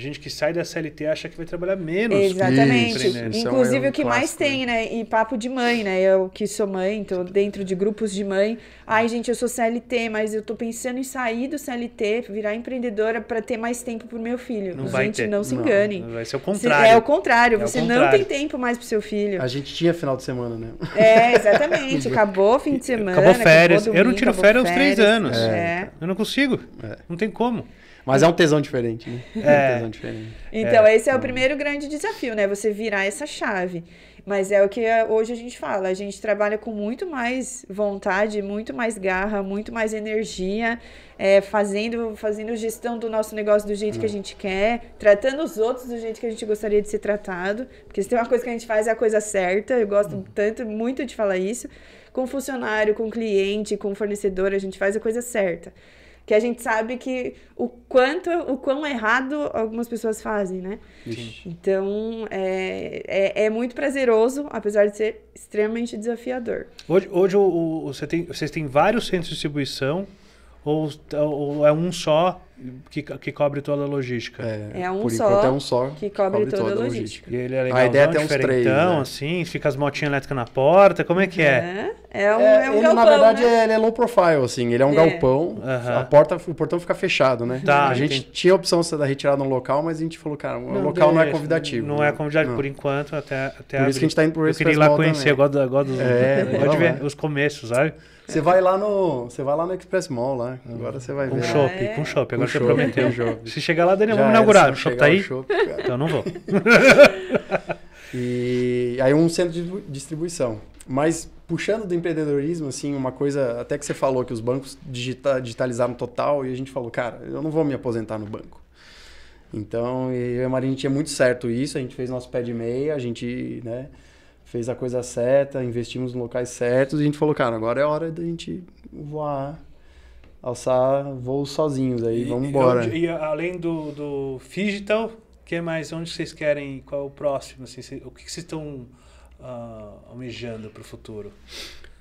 gente que sai da CLT acha que vai trabalhar menos. Exatamente. Então, Inclusive é um o que clássico, mais tem, né? E papo de mãe, né? Eu que sou mãe, tô dentro de grupos de mãe. Ai, gente, eu sou CLT, mas eu tô pensando em sair do CLT, virar empreendedora para ter mais tempo pro meu filho. Não gente, vai ter. não se engane. Não, vai ser o contrário. É o contrário. É você contrário. não tem tempo mais pro seu filho. A gente tinha final de semana, né? É, exatamente. Acabou fim de semana. Acabou férias. Acabou domingo, eu não tiro férias, férias aos três anos. É. Eu não consigo. É. Não tem como. Mas é um tesão diferente, né? É, é um tesão diferente. Então, é. esse é o primeiro grande desafio, né? Você virar essa chave. Mas é o que é, hoje a gente fala. A gente trabalha com muito mais vontade, muito mais garra, muito mais energia, é, fazendo, fazendo gestão do nosso negócio do jeito que a é. gente quer, tratando os outros do jeito que a gente gostaria de ser tratado. Porque se tem uma coisa que a gente faz é a coisa certa. Eu gosto uhum. tanto, muito de falar isso. Com funcionário, com cliente, com fornecedor, a gente faz a coisa certa que a gente sabe que o quanto, o quão errado algumas pessoas fazem, né? Ixi. Então, é, é, é, muito prazeroso, apesar de ser extremamente desafiador. Hoje, hoje o, o, você tem, vocês têm vários centros de distribuição ou, ou é um só que, que cobre toda a logística? É, é um, por só enquanto, é um só que cobre, cobre toda, toda, a logística. E ele é legal, a ideia é ter uns três. Então, né? assim, fica as motinhas elétricas na porta, como é que é? É, é um, é, é um ele, galpão, Na verdade, né? ele é low profile, assim, ele é um é. galpão, a porta, o portão fica fechado, né? Tá, a gente entendi. tinha a opção da retirada no local, mas a gente falou, cara, o local não é convidativo. Não né? é convidativo, não. por enquanto, até, até Por abrir. isso que a gente tá indo pro Eu queria ir lá conhecer, agora eu gosto, dos, é, ver os começos, sabe? Você vai lá no, você vai lá no Express Mall lá. Agora você vai com ver. Com shopping, é? com shopping. Agora com você prometeu. Jogo. Se chegar lá, Daniel, vamos é, inaugurar. O shopping tá aí? Shopping, é. então não vou. e aí um centro de distribuição. Mas puxando do empreendedorismo, assim, uma coisa até que você falou que os bancos digita, digitalizaram total e a gente falou, cara, eu não vou me aposentar no banco. Então, eu e a Maria, a gente tinha muito certo isso, a gente fez nosso pé de meia, a gente, né, fez a coisa certa, investimos nos locais certos e a gente falou, cara, agora é hora da gente voar, alçar voos sozinhos aí, e, vamos embora. E, e, além do, do digital, que mais? Onde vocês querem? Qual é o próximo? Assim, cê, o que vocês estão uh, ah, almejando para o futuro?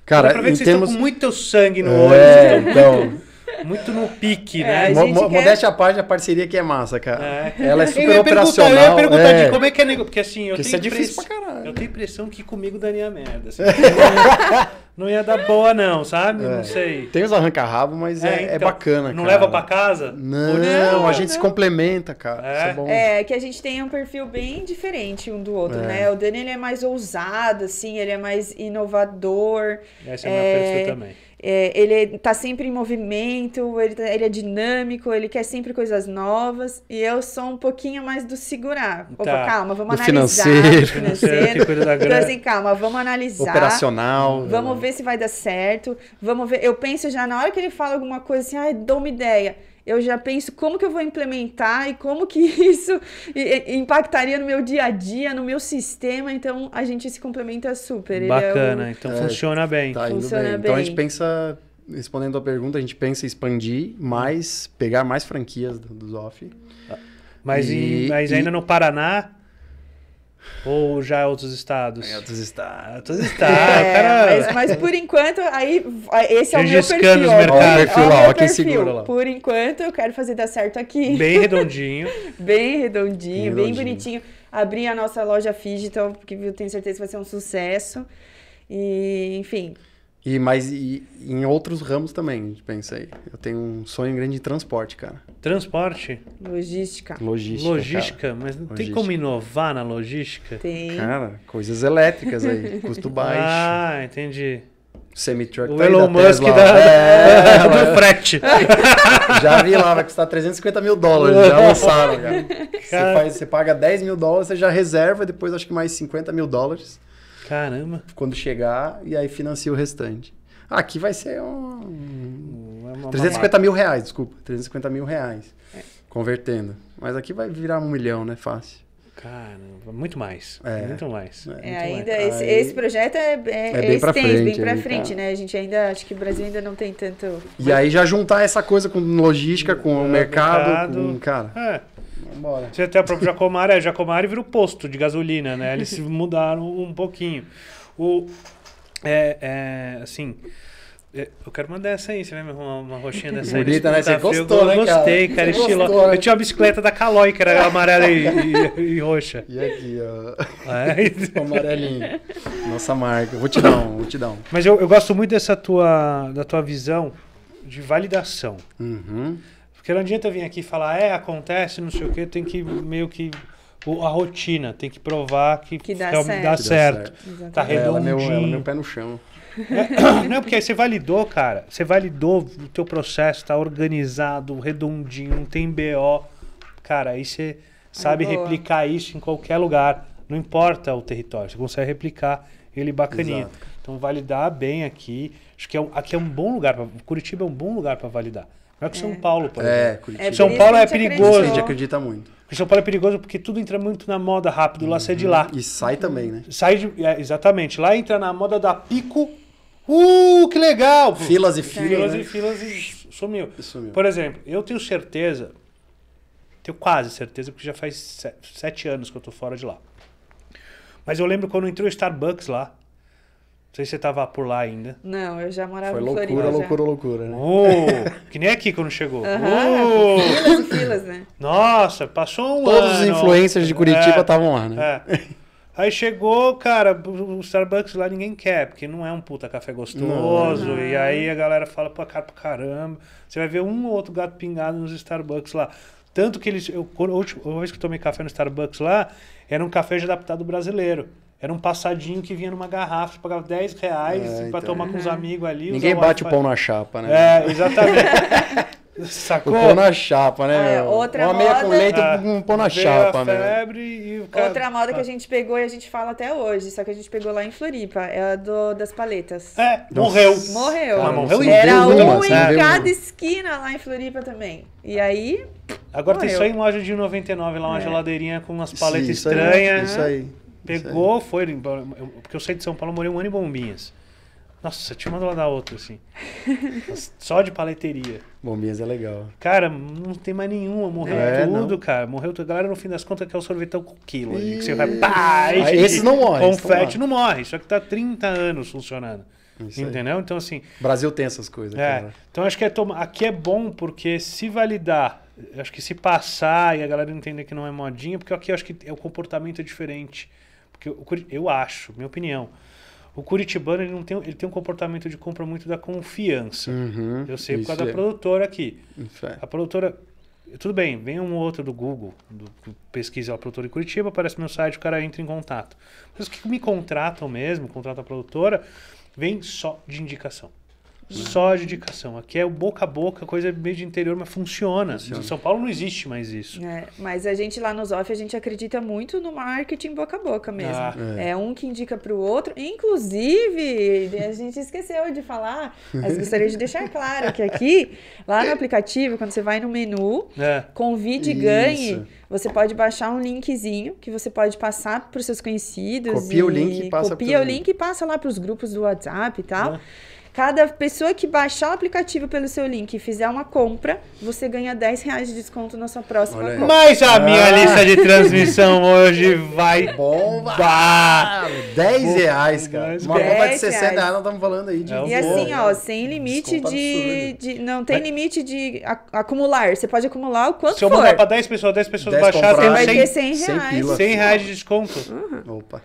Cara, Dá pra ver que vocês termos... estão com muito sangue no é, olho. Então, muito no pique, é, né? É, Mo quer... Modéstia à parte, a parceria que é massa, cara. É. Ela é super operacional. Eu ia perguntar é. de como é que é negócio. Porque assim, eu, porque tenho, é impress... eu né? tenho impressão que comigo daria merda. Assim, não ia dar boa, não, sabe? É. Não sei. Tem os arranca-rabo, mas é, então, bacana. Não cara. leva pra casa? Não, não a gente não. Né? se complementa, cara. É. que a gente tem um perfil bem diferente um do outro, né? O Dani ele é mais ousado, assim, ele é mais inovador. Esse é a meu perfil também. É, ele tá sempre em movimento, ele, tá, ele, é dinâmico, ele quer sempre coisas novas. E eu sou um pouquinho mais do segurar. Tá. Opa, calma, vamos do analisar. Financeiro. financeiro. então, assim, calma, vamos analisar. Operacional. Vamos ver se vai dar certo. Vamos ver. Eu penso já na hora que ele fala alguma coisa assim, ai, ah, dou uma ideia eu já penso como que eu vou implementar e como que isso impactaria no meu dia a dia, no meu sistema. Então a gente se complementa super. É Bacana, é então é, funciona tá bem. Tá funciona bem. bem. Então a gente pensa, respondendo a pergunta, a gente pensa em expandir mais, pegar mais franquias dos do off. Mas, e, mas e... ainda no Paraná, ou já outros estados? Em outros estados. Outros estados, é, é, é ah, cara. Mas, mas, por enquanto, aí esse é o meu perfil. Ó, perfil ó, lá, quem segura lá. Por enquanto, eu quero fazer dar certo aqui. Bem redondinho. bem redondinho, bem bonitinho. Abrir a nossa loja digital, então, porque eu tenho certeza que vai ser um sucesso. E, enfim, e mas e, em outros ramos também, pensa aí. Eu tenho um sonho grande de transporte, cara. Transporte? Logística. Logística. Logística, cara. mas não logística. tem como inovar na logística? Tem. Cara, coisas elétricas aí, custo baixo. Ah, entendi. Semi-truck o tá Elon Musk Tesla, da, é, do frete. Já vi lá, vai custar 350 mil dólares. Já lançaram, cara. cara. Você, faz, você paga 10 mil dólares, você já reserva, depois acho que mais 50 mil dólares. Caramba. Quando chegar, e aí financia o restante. Ah, aqui vai ser um. É uma 350 mil reais, desculpa. 350 mil reais. É. Convertendo. Mas aqui vai virar um milhão, né? Fácil. Caramba, muito mais. É, muito mais. É, muito é, ainda mais. Esse, esse, projeto é, é, é bem para frente, bem pra frente né? A gente ainda, acho que o Brasil ainda não tem tanto. E aí já juntar essa coisa com logística, hum, com o é, mercado, mercado. com. Cara. É. Embora. Você até o próprio Jacomari, é, Jacomari virou posto de gasolina, né? Eles mudaram um pouquinho. O, é, é assim, é, eu quero uma dessa aí, você vai me arrumar uma roxinha dessa aí. Bonita, né? Você gostou, né, cara? gostei, cara, estilosa. Né? Eu tinha uma bicicleta da Caloi, que era amarela e, e, e roxa. E aqui, ó. Ah, é? Amarelinho. Nossa marca. vou te dar um, vou te dar um. Mas eu, eu gosto muito dessa tua, da tua visão de validação. Uhum. Porque não adianta vir aqui e falar, é, acontece, não sei o quê, tem que meio que. A rotina, tem que provar que, que dá, certo. dá certo. certo. Tá é, redondinho. Ela, meu, meu pé no chão. É, não, porque aí você validou, cara. Você validou o teu processo, tá organizado, redondinho, não tem BO. Cara, aí você sabe replicar isso em qualquer lugar. Não importa o território, você consegue replicar ele bacaninha. Exato. Então validar bem aqui. Acho que é, aqui é um bom lugar. Pra, Curitiba é um bom lugar para validar. Não é que São Paulo, por é, exemplo. É, São Paulo é perigoso. A gente acredita muito. Porque São Paulo é perigoso porque tudo entra muito na moda rápido, lá você sai de lá. E sai também, né? Sai de, é, exatamente. Lá entra na moda da pico. Uh, que legal! Filas e filas. Filas né? e filas e sumiu. e sumiu. Por exemplo, eu tenho certeza, tenho quase certeza, porque já faz sete anos que eu tô fora de lá. Mas eu lembro quando entrou o Starbucks lá sei se você tava por lá ainda. Não, eu já morava Foi em loucura, Foi loucura, loucura, loucura, né? Oh, que nem aqui quando chegou. Uhum, oh. Filas e filas, né? Nossa, passou um Todos ano. Todos os influencers de é, Curitiba estavam é, lá, né? É. Aí chegou, cara, o Starbucks lá ninguém quer, porque não é um puta café gostoso. E aí a galera fala, pô, cara, caramba. Você vai ver um ou outro gato pingado nos Starbucks lá. Tanto que eles. Eu, a última vez que eu tomei café no Starbucks lá, era um café adaptado brasileiro. Era um passadinho que vinha numa garrafa, você pagava 10 reais é, pra então, tomar com os uhum. amigos ali. Ninguém bate o pão na chapa, né? É, exatamente. Sacou? O pão na chapa, né? É, outra uma moda... meia com leite ah, um pão na chapa, né? febre cara... Outra moda que ah. a gente pegou e a gente fala até hoje, só que a gente pegou lá em Floripa, é a do, das paletas. É, morreu. Morreu. Cara, morreu em Era um em é. cada esquina lá em Floripa também. E aí. Agora morreu. tem só em loja de 99 lá uma é. geladeirinha com umas paletas Sim, estranhas. Isso aí. Isso aí. Pegou, foi Porque eu saí de São Paulo, morei um ano em Bombinhas. Nossa, tinha uma do lado da outra, assim. Só de paleteria. Bombinhas é legal. Cara, não tem mais nenhuma. Morreu é, tudo, não. cara. Morreu tudo. Galera, no fim das contas, quer o sorvetão com quilo. Isso. Que você vai, pá! Aí, esse não morre. Confete não morre. só que tá 30 anos funcionando. Isso entendeu? Aí. Então, assim. Brasil tem essas coisas. É. Então, acho que é aqui é bom porque se validar, acho que se passar e a galera entender que não é modinha, porque aqui acho que é o comportamento é diferente. Porque o, eu acho, minha opinião. O curitibano ele não tem, ele tem um comportamento de compra muito da confiança. Uhum, eu sei por causa é. da produtora aqui. É. A produtora. Tudo bem, vem um ou outro do Google, do, pesquisa a produtora em Curitiba, aparece meu site, o cara entra em contato. Mas os que me contratam mesmo, contratam a produtora, vem só de indicação. Só a indicação. Aqui é o boca a boca, coisa é meio de interior, mas funciona. funciona. Em São Paulo não existe mais isso. É, mas a gente lá nos off, a gente acredita muito no marketing boca a boca mesmo. Ah, é. é. um que indica para o outro. Inclusive, a gente esqueceu de falar, mas gostaria de deixar claro que aqui, lá no aplicativo, quando você vai no menu, é. convide e ganhe, você pode baixar um linkzinho que você pode passar para os seus conhecidos. Copia o link e passa Copia o link e passa lá para os grupos do WhatsApp e tal. Né? Cada pessoa que baixar o aplicativo pelo seu link e fizer uma compra, você ganha 10 reais de desconto na sua próxima compra. Mas a minha ah. lista de transmissão hoje vai bomba! 10 reais, cara. Uma compra de 60 reais, nós estamos falando aí de... É, e bom, assim, ó, sem limite de, de, Não tem limite de acumular. Você pode acumular o quanto Se for. Se eu mandar pra 10 pessoas, 10 pessoas 10 baixar, vai 100, 100 reais. 100 reais de desconto. Uhum. Opa.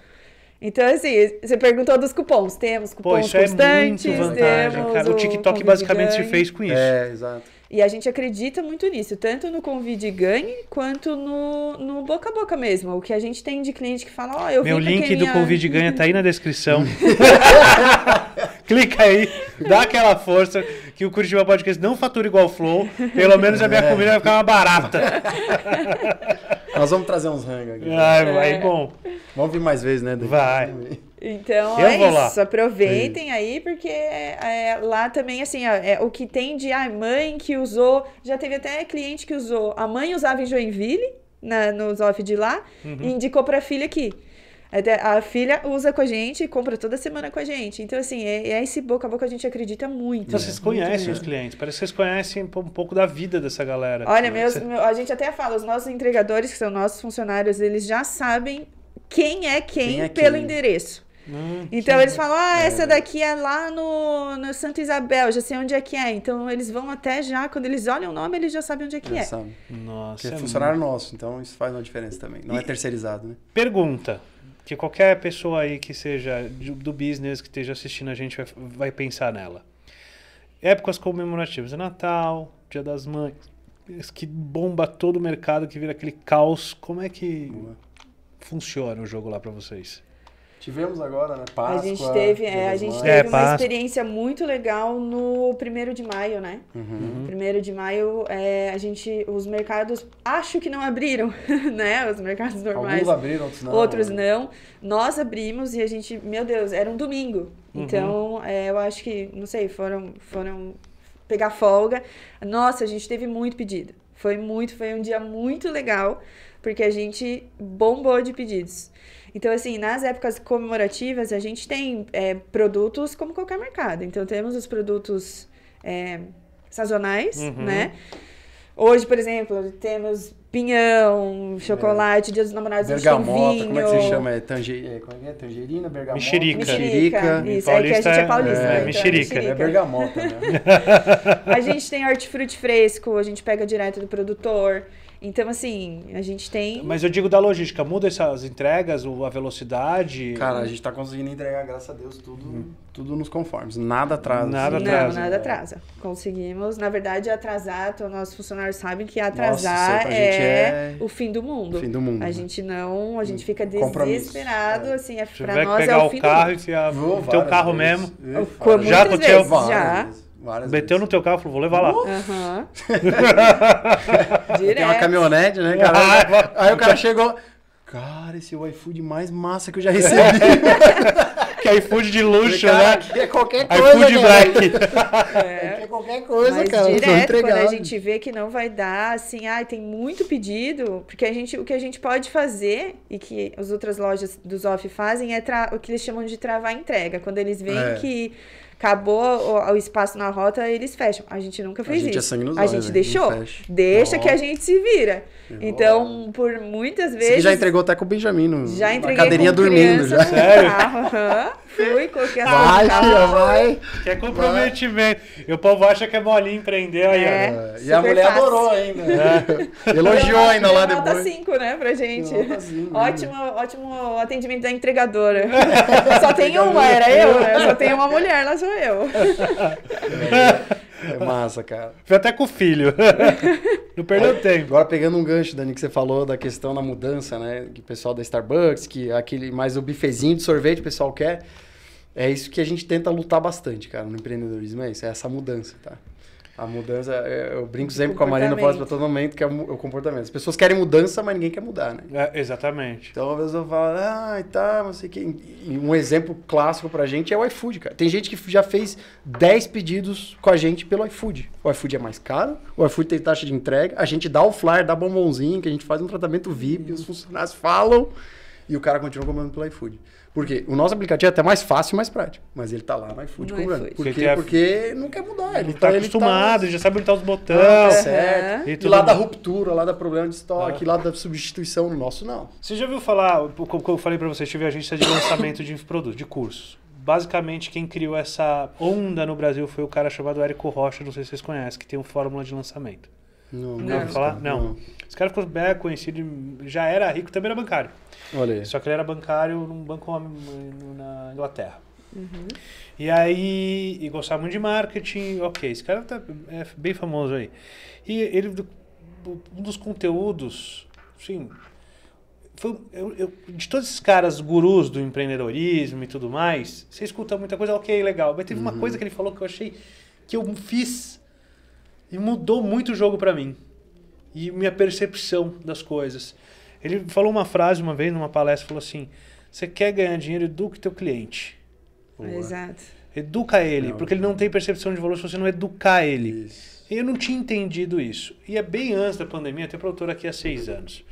Então, assim, você perguntou dos cupons. Temos cupons Pô, isso constantes, é muito vantagem, cara. O TikTok basicamente se fez com isso. É, exato. E a gente acredita muito nisso, tanto no convide ganhe, quanto no, no boca a boca mesmo. O que a gente tem de cliente que fala, ó, oh, eu Meu link minha... do convide ganha tá aí na descrição. Clica aí, dá aquela força que o Curitiba Podcast não fatura igual o Flow. Pelo menos a minha é. comida vai ficar uma barata. Nós vamos trazer uns rangos aqui. Ai, vai, é. bom. Vamos vir mais vezes, né? Daqui vai. Então, eu é isso. Lá. Aproveitem Sim. aí, porque é, lá também, assim, ó, é, o que tem de ah, mãe que usou. Já teve até cliente que usou. A mãe usava em Joinville, na, nos off de lá, uhum. e indicou a filha aqui. Até a filha usa com a gente e compra toda semana com a gente. Então, assim, é, é esse boca a boca a gente acredita muito. Vocês né? conhecem muito os clientes, parece que vocês conhecem um pouco da vida dessa galera. Olha, né? meus, você... meu, a gente até fala, os nossos entregadores, que são nossos funcionários, eles já sabem quem é quem, quem é pelo quem? endereço. Hum, então eles falam, ah, essa daqui é lá no, no Santa Isabel, já sei onde é que é. Então eles vão até já, quando eles olham o nome, eles já sabem onde é que é. Sabe. Nossa. Porque é funcionário muito... É nosso, então isso faz uma diferença também. Não é e... é terceirizado, né? Pergunta. Que qualquer pessoa aí que seja do business, que esteja assistindo a gente, vai, vai pensar nela. Épocas comemorativas, é Natal, Dia das Mães, que bomba todo o mercado, que vira aquele caos. Como é que Boa. funciona o jogo lá para vocês? Tivemos agora, né? Páscoa. A gente teve, é, a gente teve é, uma experiência muito legal no primeiro de maio, né? Uhum. Primeiro de maio, é, a gente, os mercados, acho que não abriram, né? Os mercados normais. Alguns abriram, outros não. Outros né? não. Nós abrimos e a gente, meu Deus, era um domingo. Uhum. Então, é, eu acho que, não sei, foram, foram pegar folga. Nossa, a gente teve muito pedido. Foi muito, foi um dia muito legal, porque a gente bombou de pedidos. Então, assim, nas épocas comemorativas, a gente tem é, produtos como qualquer mercado. Então, temos os produtos é, sazonais, uhum. né? Hoje, por exemplo, temos pinhão, chocolate, é. dia dos namorados, é bergamota, vinho. como é que se chama? É, tange... É, como é, é tangerina, bergamota? Mexerica. Mexerica. Isso, paulista, é que a gente é paulista. É, né? então, mexerica. mexerica. É bergamota, né? a gente tem hortifruti fresco, a gente pega direto do produtor. Então, assim, a gente tem. Mas eu digo da logística, muda essas entregas, a velocidade. Cara, a gente tá conseguindo entregar, graças a Deus, tudo, hum. tudo nos conformes. Nada atrasa. Nada atrasa. Não, nada atrasa. Conseguimos. Na verdade, atrasar, então, nossos funcionários sabem que atrasar Nossa, é, é, o fim do mundo. fim do mundo. A né? gente não, a gente fica desesperado, é. assim, é, pra nós é o fim do mundo. pegar o carro e enfiar. Vou, teu carro vezes. mesmo. Já aconteceu? Já. Várias. Várias Meteu vezes. no teu carro e falou, vou levar lá. Uhum. Tem uma caminhonete, né, cara? aí o cara chegou, cara, esse é o iFood mais massa que eu já recebi. que é iFood de luxo, cara, né? É qualquer coisa, iFood Black. É. é qualquer coisa, Mas cara. Direto, quando a gente vê que não vai dar, assim, ai, ah, tem muito pedido, porque a gente, o que a gente pode fazer e que as outras lojas dos off fazem é o que eles chamam de travar entrega. Quando eles veem é. que acabou o, o, espaço na rota, eles fecham. A gente nunca fez a gente é isso. É sangue a olhos, gente né? deixou. Deixa que a gente se vira. Então, por muitas vezes. Você já entregou até com o Benjamin no, já entreguei na cadeirinha dormindo. Já. Sério? Fui, coloquei essa Vai, vai. Que é comprometimento. E o povo acha que é molinho empreender aí. É, e a mulher fácil. adorou ainda. É. Elogiou ainda lá depois. Nota 5, né, pra gente. Cinco, né? ótimo, né? ótimo atendimento da entregadora. Só tem uma, era eu, né? Só tem uma mulher lá. Só sou eu. É, é massa, cara. Foi até com o filho. Não perdeu Olha, tempo. Agora pegando um gancho, Dani, que você falou da questão da mudança, né? Que o pessoal da Starbucks, que aquele mais o bifezinho de sorvete o pessoal quer. É isso que a gente tenta lutar bastante, cara, no empreendedorismo, é isso, é essa mudança, tá? A mudança, é, eu brinco sempre com a Marina, eu falo pra todo momento que é o comportamento. As pessoas querem mudança, mas ninguém quer mudar, né? É, exatamente. Então, às vezes eu falo, ah, e tá, não sei o que. E um exemplo clássico pra gente é o iFood, cara. Tem gente que já fez 10 pedidos com a gente pelo iFood. O iFood é mais caro, o iFood tem taxa de entrega, a gente dá o flyer, dá bombonzinho, que a gente faz um tratamento VIP, os funcionários falam, e o cara continua comendo pelo iFood. Porque o nosso aplicativo é até mais fácil e mais prático. Mas ele tá lá no iFood cobrando. Por quê? Porque, é- porque não quer mudar. Ele, está tá, tá acostumado, ele tá... já sabe onde tá os ah, botões. Ah, certo. É. E, e lá mundo... da ruptura, lá da problema de estoque, ah. lá da substituição, no nosso não. Você já viu falar, como eu falei para vocês, tive agência de lançamento de produtos, de cursos. Basicamente, quem criou essa onda no Brasil foi o cara chamado Érico Rocha, não sei se vocês conhecem, que tem um fórmula de lançamento. Não, não. não. falar? não. não. Esse cara ficou bem conhecido, já era rico, também era bancário. Olha aí. Só que ele era bancário num banco na Inglaterra. Uhum. E aí, e gostava muito de marketing, ok, esse cara tá, é bem famoso aí. E ele, um dos conteúdos, sim, foi, eu, eu, de todos esses caras gurus do empreendedorismo e tudo mais, você escuta muita coisa, ok, legal. Mas teve uhum. uma coisa que ele falou que eu achei que eu fiz e mudou muito o jogo para mim e minha percepção das coisas. Ele falou uma frase uma vez numa palestra, falou assim: "Você quer ganhar dinheiro, eduque teu cliente". É, Boa. Exato. Educa ele, não, porque ele não tem percepção de valor se você não educar ele. Isso. Eu não tinha entendido isso. E é bem antes da pandemia, até produtor aqui há seis anos.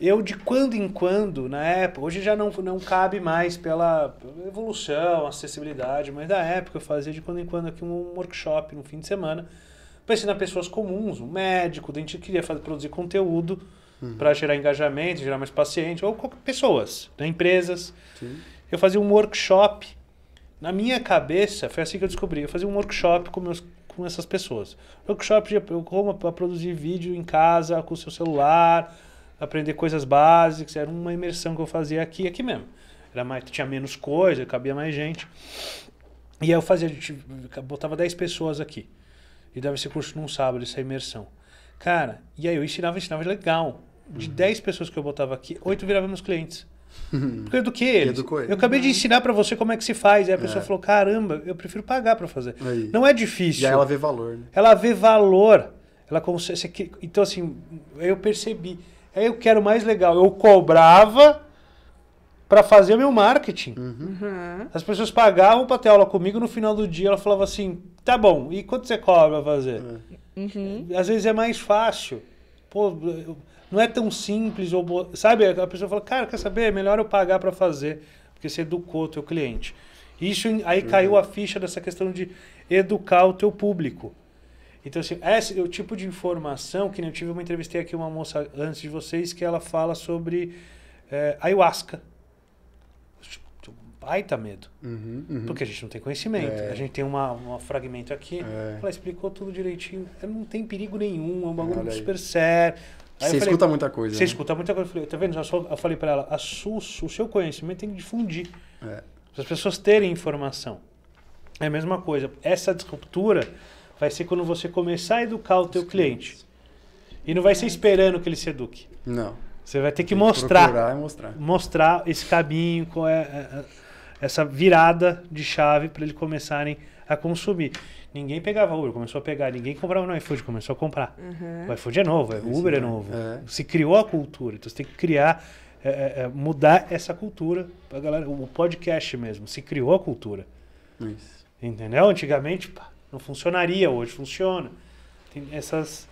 Eu, de quando em quando, na época, hoje já não, não cabe mais pela evolução, acessibilidade, mas na época eu fazia de quando em quando aqui um workshop no fim de semana para ensinar pessoas comuns, um médico, a gente queria fazer, produzir conteúdo uhum. para gerar engajamento, gerar mais paciente, ou pessoas, né? empresas. Sim. Eu fazia um workshop. Na minha cabeça, foi assim que eu descobri. Eu fazia um workshop com, meus, com essas pessoas. Workshop de como produzir vídeo em casa, com o seu celular, aprender coisas básicas. Era uma imersão que eu fazia aqui, aqui mesmo. Era mais, tinha menos coisa, cabia mais gente. E aí eu fazia, botava 10 pessoas aqui e dava esse curso num sábado, essa imersão. Cara, e aí eu ensinava, ensinava legal. De uhum. 10 pessoas que eu botava aqui, 8 viravam meus clientes. Uhum. Porque eu eduquei eles. ele. Eu acabei de uhum. ensinar para você como é que se faz. Aí a pessoa é. falou: caramba, eu prefiro pagar para fazer. Aí. Não é difícil. E aí ela vê valor. Né? Ela vê valor. Ela consegue. Então, assim, aí eu percebi. Aí eu quero mais legal. Eu cobrava para fazer o meu marketing. Uhum. uhum. As pessoas pagavam para ter aula comigo. No final do dia, ela falava assim: Tá bom, e quanto você cobra pra fazer? É. Uhum. É, às vezes é mais fácil. Pô, não é tão simples. Ou, sabe, a pessoa fala, cara, quer saber? É melhor eu pagar para fazer, porque você educou o teu cliente. Isso aí uhum. caiu a ficha dessa questão de educar o teu público. Então, assim, esse é o tipo de informação que eu tive uma entrevistei aqui uma moça antes de vocês que ela fala sobre é, ayahuasca baita medo. Uhum, uhum. Porque a gente não tem conhecimento. É. A gente tem uma, uma fragmento aqui. É. Ela explicou tudo direitinho. É, não tem perigo nenhum, é um bagulho super sério. Aí você falei, escuta muita coisa. Você né? escuta muita coisa. Eu falei, tá vendo? Eu falei para ela, a SUS, o seu conhecimento tem que difundir. É. as pessoas terem informação. É a mesma coisa. Essa disruptura vai ser quando você começar a educar o teu cliente. E não vai ser esperando que ele se eduque. Não. Você vai ter que tem mostrar, que mostrar. Mostrar esse caminho, qual é, é, é essa virada de chave para eles começarem a consumir. Ninguém pegava Uber, começou a pegar. Ninguém comprava no iFood, começou a comprar. Uhum. O iFood é novo, é, o Uber é, é novo. É. Se criou a cultura, então você tem que criar, é, é, é, mudar essa cultura pra galera. O podcast mesmo, se criou a cultura. Isso. Entendeu? Antigamente pá, não funcionaria, hoje funciona. Tem essas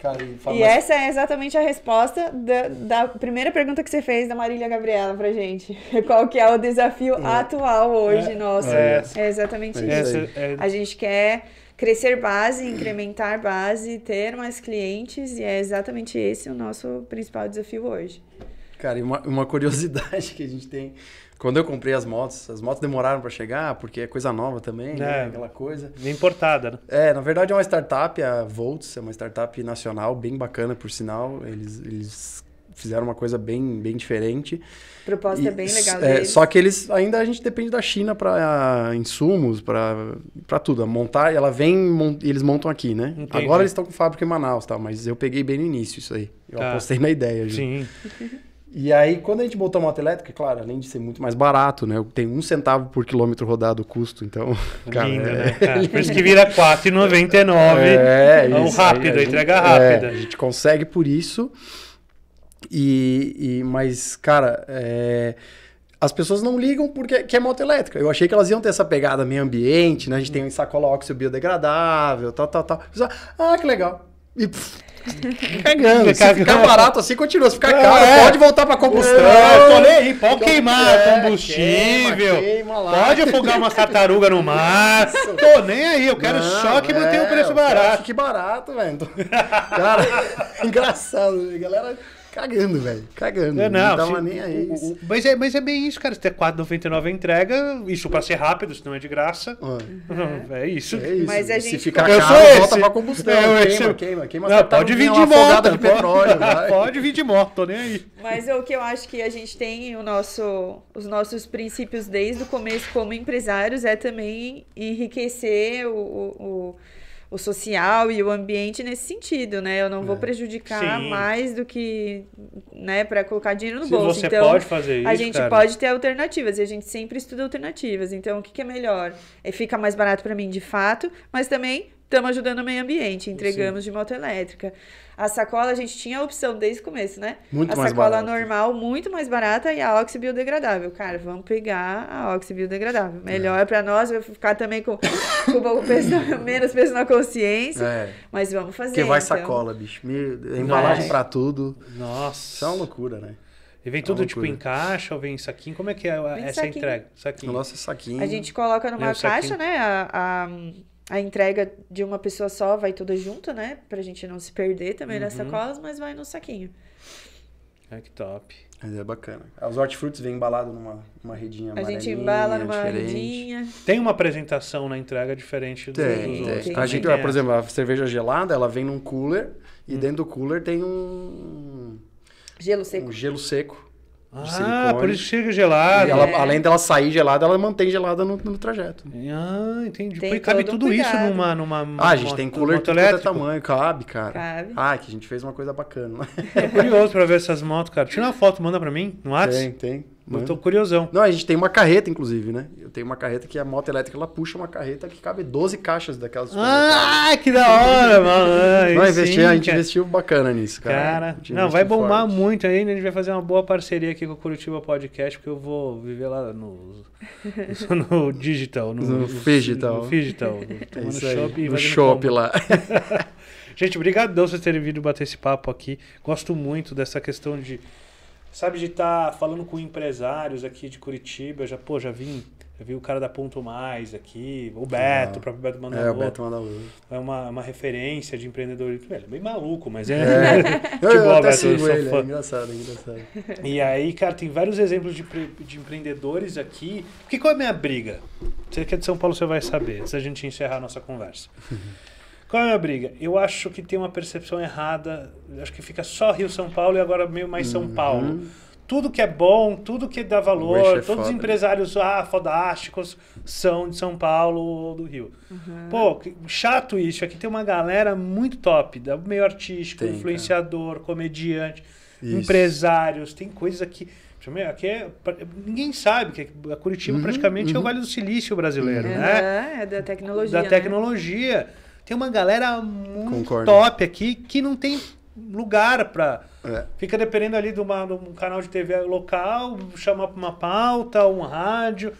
Cara, e, essa é exatamente a resposta da, da, primeira pergunta que você fez da Marília Gabriela pra gente. Qual que é o desafio é. atual hoje é. nosso? É, é. é exatamente isso. É. É, a gente quer crescer base, incrementar base, ter mais clientes e é exatamente esse o nosso principal desafio hoje. Cara, e uma, uma curiosidade que a gente tem. Quando eu comprei as motos, as motos demoraram para chegar, porque é coisa nova também, né, é, né? Aquela coisa. Nem importada, né? É, na verdade é uma startup, a Volts, é uma startup nacional, bem bacana, por sinal. Eles, eles fizeram uma coisa bem, bem diferente. proposta e, é bem legal. É, só que eles ainda a gente depende da China para ah, insumos, para tudo. Montar, ela vem e eles montam aqui, né? Entendi. Agora eles estão com fábrica em Manaus, tá? mas eu peguei bem no início isso aí. Eu tá. apostei na ideia. Ju. Sim. E aí, quando a gente botou a moto elétrica, claro, além de ser muito mais barato, né? Tem um centavo por quilômetro rodado o custo, então. Cara, Lindo, né, é... né? Cara? Por isso que vira R$4,99. É, então, isso, rápido, entrega rápida. É, a gente consegue por isso. E, e mas, cara, é, as pessoas não ligam porque que é moto elétrica. Eu achei que elas iam ter essa pegada meio ambiente, né? A gente tem um sacola óxido biodegradável, tal, tal, tal. ah, que legal. E pff, Cagando. Se ficar barato assim, continua. Se ficar é. caro, é. pode voltar pra combustão. É, tô nem aí. Pode então, queimar é, combustível. Queima, queima pode afogar uma tartaruga no mar. Tô nem aí. Eu quero Não, só que é, mantenha o preço barato. Que barato, velho. Cara, engraçado. A galera cagando, velho. Cagando. É, não, não tava se... nem aí. Mas é, mas é bem isso, cara. Se ter 4,99 a entrega, isso pra ser rápido, senão é de graça. Uhum. É, isso. é isso. Mas a gente... Se ficar caro, volta para pra combustão. É, eu, queima, queima, queima. Não, tá pode vir de moto. De petróleo, pode, vir de moto, tô nem aí. Mas é o que eu acho que a gente tem, o nosso, os nossos princípios desde o começo como empresários é também enriquecer o, o, o o social e o ambiente nesse sentido, né? Eu não é. vou prejudicar Sim. mais do que, né, para colocar dinheiro no Se bolso. Você então, pode fazer isso, a gente cara. pode ter alternativas e a gente sempre estuda alternativas. Então, o que, que é melhor? É, fica mais barato para mim de fato, mas também estamos ajudando o meio ambiente, entregamos Sim. de moto elétrica. A sacola a gente tinha a opção desde o começo, né? Muito a mais sacola barata. normal, muito mais barata e a oxi biodegradável. Cara, vamos pegar a oxi biodegradável. Melhor é. para nós, vai ficar também com, com um pouco peso, menos peso na consciência. É. Mas vamos fazer. Porque vai então. sacola, bicho. Meu, é? embalagem para tudo. Nossa. Isso é uma loucura, né? E vem é tudo, tipo, em caixa ou vem em saquinho? Como é que é vem essa saquinho. entrega? Saquinho. Nossa, é saquinho. A gente coloca numa caixa, né? A, a a entrega de uma pessoa só vai toda junto, né? Pra gente não se perder também uhum. nas sacolas, mas vai no saquinho. É que top. Mas é bacana. Os Hortifrutas vêm embalado numa, numa redinha A gente embala numa diferente. redinha. Tem uma apresentação na entrega diferente do, tem, dos tem. outros. Tem. A gente, por exemplo, a cerveja gelada, ela vem num cooler e hum. dentro do cooler tem um... Gelo seco. Um gelo seco ah, silicone. por isso chega gelada. E ela, é. Além dela sair gelada, ela mantém gelada no, no trajeto. Ah, entendi. Tem Pô, cabe tudo isso numa, numa. Ah, a gente tem cooler de todo tamanho. Cabe, cara. Cabe. Ah, que a gente fez uma coisa bacana. É curioso pra ver essas motos, cara. Tira uma foto, manda pra mim no WhatsApp. Tem, tem. Mano. Eu né? tô curiosão. Não, a gente tem uma carreta, inclusive, né? Eu tenho uma carreta que a moto elétrica ela puxa uma carreta que cabe 12 caixas daquelas. Ah, que da hora, mano. Não, a gente cara. investiu bacana nisso, cara. Cara, não, vai bombar forte. muito aí, né? A gente vai fazer uma boa parceria aqui com o Curitiba Podcast, porque eu vou viver lá no, no digital. No, no digital. No digital. É no shopping. No shopping lá. gente, por vocês terem vindo bater esse papo aqui. Gosto muito dessa questão de sabe, de estar tá falando com empresários aqui de Curitiba, já, pô, já vim vi o cara da Ponto Mais aqui, o Beto, ah, o próprio Beto Mandalu. É, o Beto Mandalu. É uma, uma referência de empreendedorismo. Ele é bem maluco, mas é. é. eu, eu, eu Beto, eu sou ele, é fã. É engraçado, é engraçado. E aí, cara, tem vários exemplos de, de empreendedores aqui. Porque qual é a minha briga? Você que é de São Paulo, você vai saber, antes da gente encerrar a nossa conversa. Qual é a minha briga? Eu acho que tem uma percepção errada. Acho que fica só Rio São Paulo e agora meio mais São uhum. Paulo. Tudo que é bom, tudo que dá valor, é todos os empresários ah, fodásticos são de São Paulo ou do Rio. Uhum. Pô, chato isso. Aqui tem uma galera muito top, meio artístico, tem, influenciador, cara. comediante, isso. empresários. Tem coisas aqui. Aqui é, ninguém sabe que a é, Curitiba uhum, praticamente é o uhum. Vale do Silício brasileiro, uhum. né? É, é, da tecnologia. Da né? tecnologia. Tem uma galera muito Concordo. top aqui que não tem lugar para é. Fica dependendo ali de, uma, de um canal de TV local, chamar para uma pauta, um rádio.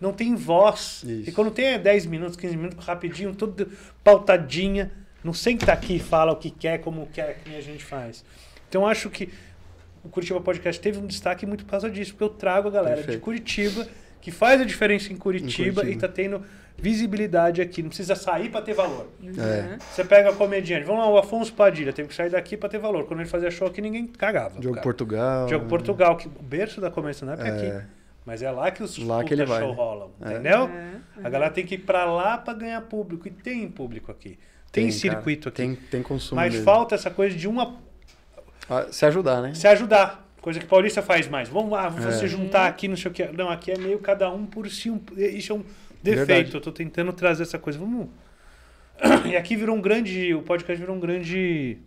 Não tem voz. Isso. E quando tem 10 é minutos, 15 minutos, rapidinho, tudo pautadinha. Não sei que tá aqui e fala o que quer, como quer, que a gente faz. Então acho que o Curitiba Podcast teve um destaque muito por causa disso, porque eu trago a galera Perfeito. de Curitiba, que faz a diferença em Curitiba, em Curitiba. e tá tendo visibilidade aqui. Não precisa sair para ter valor. É. Uhum. Você pega a comediante. Vamos lá, o Afonso Padilha tem que sair daqui para ter valor. Quando ele fazia show aqui, ninguém cagava. Diogo cara. Portugal. Diogo Portugal, que o berço da comédia não é, é. aqui. É. Mas é lá que os lá que ele vai, show né? rolam, é. entendeu? É, uhum. A galera tem que ir para lá para ganhar público. E tem público aqui. Tem, tem circuito cara. aqui. Tem, tem consumo. Mas falta essa coisa de uma... Ah, se ajudar, né? Se ajudar. Coisa que paulista faz mais. Vamos lá, você é. juntar aqui, não sei o que. Não, aqui é meio cada um por si. Um, isso é um, defeito. Verdade. Eu tô tentando trazer essa coisa. Vamos. E aqui virou um grande. O podcast virou um grande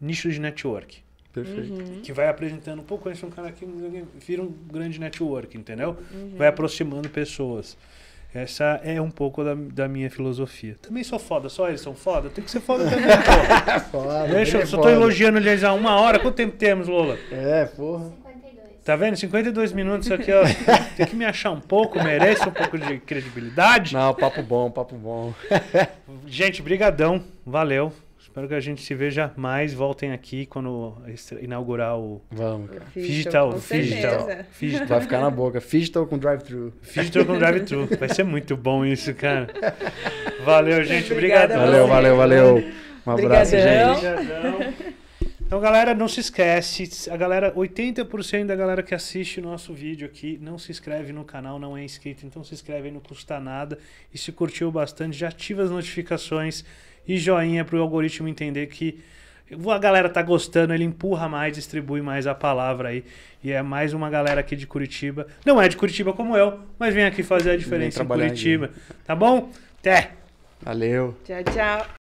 nicho de network. Perfeito. Uhum. Que vai apresentando, um pô, conheço um cara aqui, vira um grande network, entendeu? Uhum. Vai aproximando pessoas. Essa é um pouco da, da minha filosofia. Também sou foda, só eles são foda. Tem que ser foda também, porra. foda, Deixa, eu, é só foda. tô elogiando eles há uma hora. Quanto tempo temos, Lola? É, porra. Tá vendo? 52 minutos aqui, ó. Tem que me achar um pouco, merece um pouco de credibilidade. Não, papo bom, papo bom. gente, brigadão. Valeu. Espero que a gente se veja mais. Voltem aqui quando inaugurar o. Vamos, cara. Figital, digital, Figital. Vai ficar na boca. Figital com drive-thru. Figital com drive-thru. Vai ser muito bom isso, cara. Valeu, gente. Obrigado. Valeu, valeu, valeu. Um abraço, Obrigadão. gente. Obrigadão. Então, galera, não se esquece, a galera, 80% da galera que assiste o nosso vídeo aqui não se inscreve no canal, não é inscrito, então se inscreve aí, não custa nada. E se curtiu bastante, já ativa as notificações e joinha para o algoritmo entender que a galera tá gostando, ele empurra mais, distribui mais a palavra aí. E é mais uma galera aqui de Curitiba. Não é de Curitiba como eu, mas vem aqui fazer a diferença em Curitiba. Tá bom? Até! Valeu! Tchau, tchau!